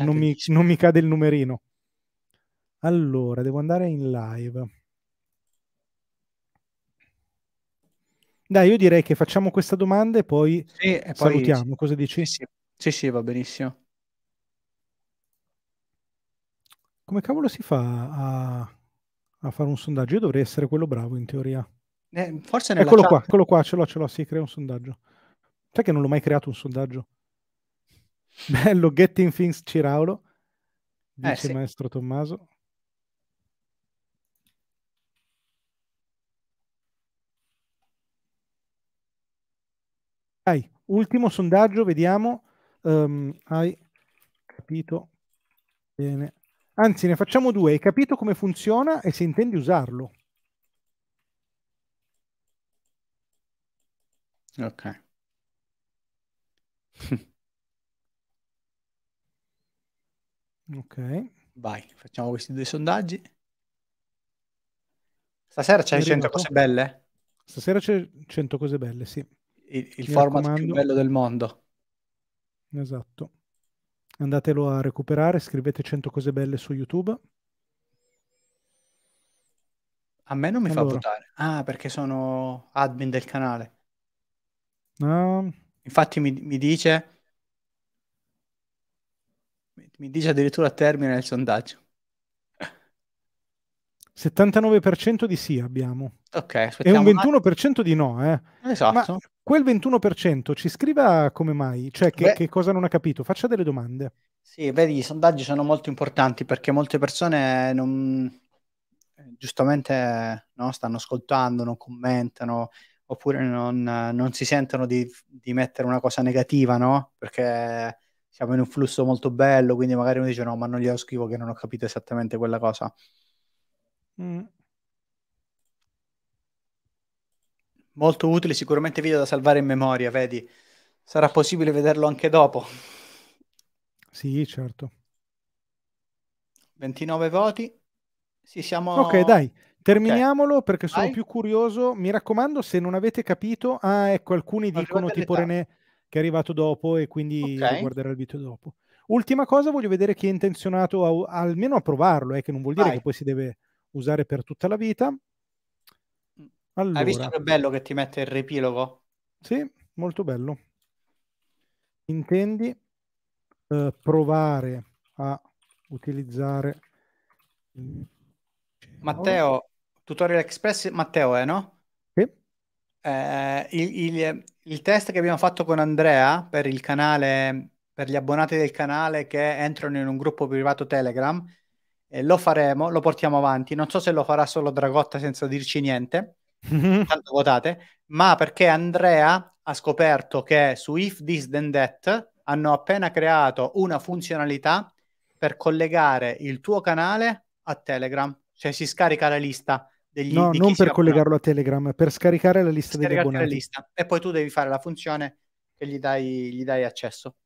non mi, non mi cade il numerino. Allora, devo andare in live. Dai, io direi che facciamo questa domanda e poi, sì, e poi salutiamo. Sì. Cosa dici? Sì, sì, sì, va benissimo. Come cavolo si fa a, a, fare un sondaggio? Io dovrei essere quello bravo in teoria. Eh, forse nella eccolo chat... qua, eccolo qua, ce l'ho, ce l'ho, si crea un sondaggio. Sai che non l'ho mai creato un sondaggio? (laughs) Bello, Getting Things Ciraulo, dice eh, sì. maestro Tommaso. Dai, ultimo sondaggio, vediamo. Um, hai capito bene. Anzi, ne facciamo due. Hai capito come funziona e se intendi usarlo. Ok. ok. Vai, facciamo questi due sondaggi. Stasera c'è 100 cose belle? Stasera c'è 100 cose belle, sì il, il format più bello del mondo. Esatto. Andatelo a recuperare, scrivete 100 cose belle su YouTube. A me non mi allora. fa votare. Ah, perché sono admin del canale. No. Infatti mi, mi dice... Mi dice addirittura a termine il sondaggio. 79% di sì abbiamo. Ok, aspettiamo. E un 21% di no, eh. Esatto. Ma quel 21% ci scriva come mai, cioè che, che, cosa non ha capito, faccia delle domande. Sì, vedi, i sondaggi sono molto importanti perché molte persone non, eh, giustamente no, stanno ascoltando, non commentano oppure non, non si sentono di, di, mettere una cosa negativa, no? Perché siamo in un flusso molto bello, quindi magari uno dice no, ma non glielo scrivo che non ho capito esattamente quella cosa. Mm. Molto utile, sicuramente video da salvare in memoria, vedi. Sarà possibile vederlo anche dopo. Sì, certo. 29 voti. Sì, siamo... Ok, dai, terminiamolo okay. perché sono Vai. più curioso. Mi raccomando, se non avete capito, ah, ecco, alcuni dicono tipo René che è arrivato dopo e quindi okay. guarderà il video dopo. Ultima cosa, voglio vedere chi è intenzionato a, almeno a provarlo, eh, che non vuol dire Vai. che poi si deve usare per tutta la vita. Allora. Hai visto che bello che ti mette il riepilogo? Sì, molto bello. Intendi eh, provare a utilizzare... Matteo, Tutorial Express, Matteo è, eh, no? Sì. Eh, il, il, il test che abbiamo fatto con Andrea per il canale, per gli abbonati del canale che entrano in un gruppo privato Telegram, eh, lo faremo, lo portiamo avanti. Non so se lo farà solo Dragotta senza dirci niente, mhm. tanto votate, ma perché Andrea ha scoperto che su If This Then That hanno appena creato una funzionalità per collegare il tuo canale a Telegram, cioè si scarica la lista degli No, non per collegarlo a Telegram, per scaricare la lista degli abbonati. Lista. E poi tu devi fare la funzione che gli dai, gli dai accesso.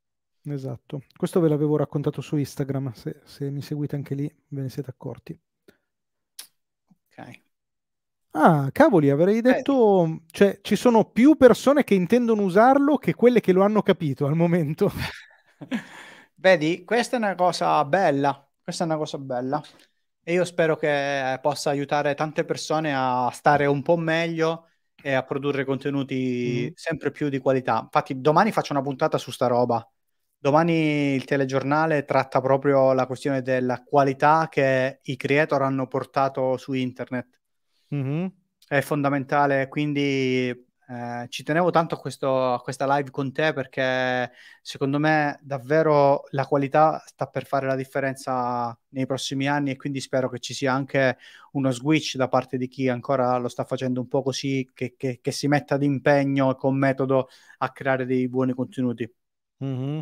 Esatto, questo ve l'avevo raccontato su Instagram, se, se, mi seguite anche lì ve ne siete accorti. Ok. Ah, cavoli, avrei eh. detto, eh. cioè ci sono più persone che intendono usarlo che quelle che lo hanno capito al momento. (laughs) Vedi, questa è una cosa bella, questa è una cosa bella e io spero che possa aiutare tante persone a stare un po' meglio e a produrre contenuti mm. sempre più di qualità. Infatti domani faccio una puntata su sta roba Domani il telegiornale tratta proprio la questione della qualità che i creator hanno portato su internet. Mm-hmm. È fondamentale, quindi eh, ci tenevo tanto a, questo, a, questa live con te perché secondo me davvero la qualità sta per fare la differenza nei prossimi anni e quindi spero che ci sia anche uno switch da parte di chi ancora lo sta facendo un po' così, che, che, che si metta d'impegno e con metodo a creare dei buoni contenuti. Mm-hmm.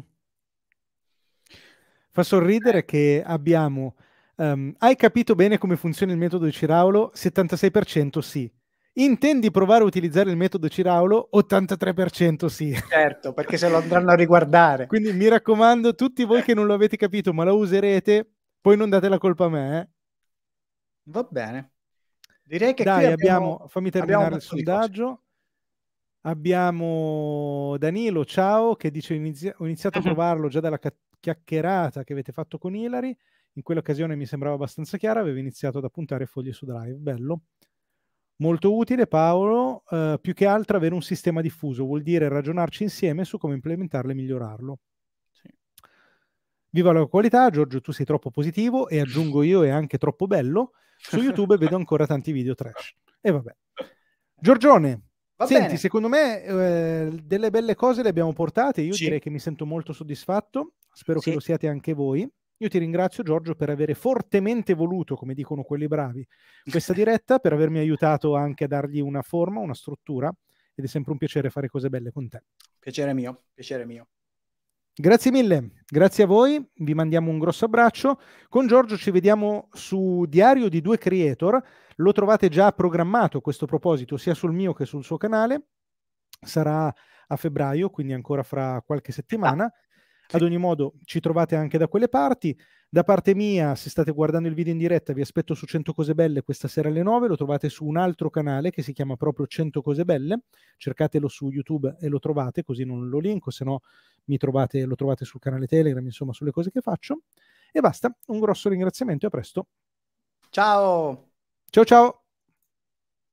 Fa sorridere eh. che abbiamo... Um, hai capito bene come funziona il metodo Ciraulo? 76% sì. Intendi provare a utilizzare il metodo Ciraulo? 83% sì. Certo, perché se lo (laughs) andranno a riguardare. Quindi mi raccomando, tutti voi che non lo avete capito ma lo userete, poi non date la colpa a me. Eh? Va bene. Direi che Dai, abbiamo, abbiamo, fammi terminare abbiamo il sondaggio. Abbiamo Danilo, ciao, che dice ho iniziato a mhm. provarlo già dalla, cattiva chiacchierata che avete fatto con Hilary, in quell'occasione mi sembrava abbastanza chiara, avevo iniziato ad appuntare fogli su Drive, bello. Molto utile Paolo, eh, più che altro avere un sistema diffuso, vuol dire ragionarci insieme su come implementarlo e migliorarlo. Sì. Viva la qualità, Giorgio, tu sei troppo positivo e aggiungo io è anche troppo bello. Su YouTube vedo ancora tanti video trash. E vabbè. (laughs) Giorgione, Va Senti, bene. secondo me eh, delle belle cose le abbiamo portate, io sì. direi che mi sento molto soddisfatto, spero sì. che lo siate anche voi. Io ti ringrazio Giorgio per avere fortemente voluto, come dicono quelli bravi, questa (laughs) diretta, per avermi aiutato anche a dargli una forma, una struttura ed è sempre un piacere fare cose belle con te. Piacere mio, piacere mio. Grazie mille, grazie a voi, vi mandiamo un grosso abbraccio. Con Giorgio ci vediamo su Diario di Due Creator lo trovate già programmato a questo proposito sia sul mio che sul suo canale. Sarà a febbraio, quindi ancora fra qualche settimana. Ah. Ad ogni modo, ci trovate anche da quelle parti. Da parte mia, se state guardando il video in diretta, vi aspetto su 100 cose belle questa sera alle 9. Lo trovate su un altro canale che si chiama proprio 100 cose belle. Cercatelo su YouTube e lo trovate, così non lo linko, se no mi trovate, lo trovate sul canale Telegram, insomma, sulle cose che faccio. E basta, un grosso ringraziamento e a presto. Ciao! Ciao, ciao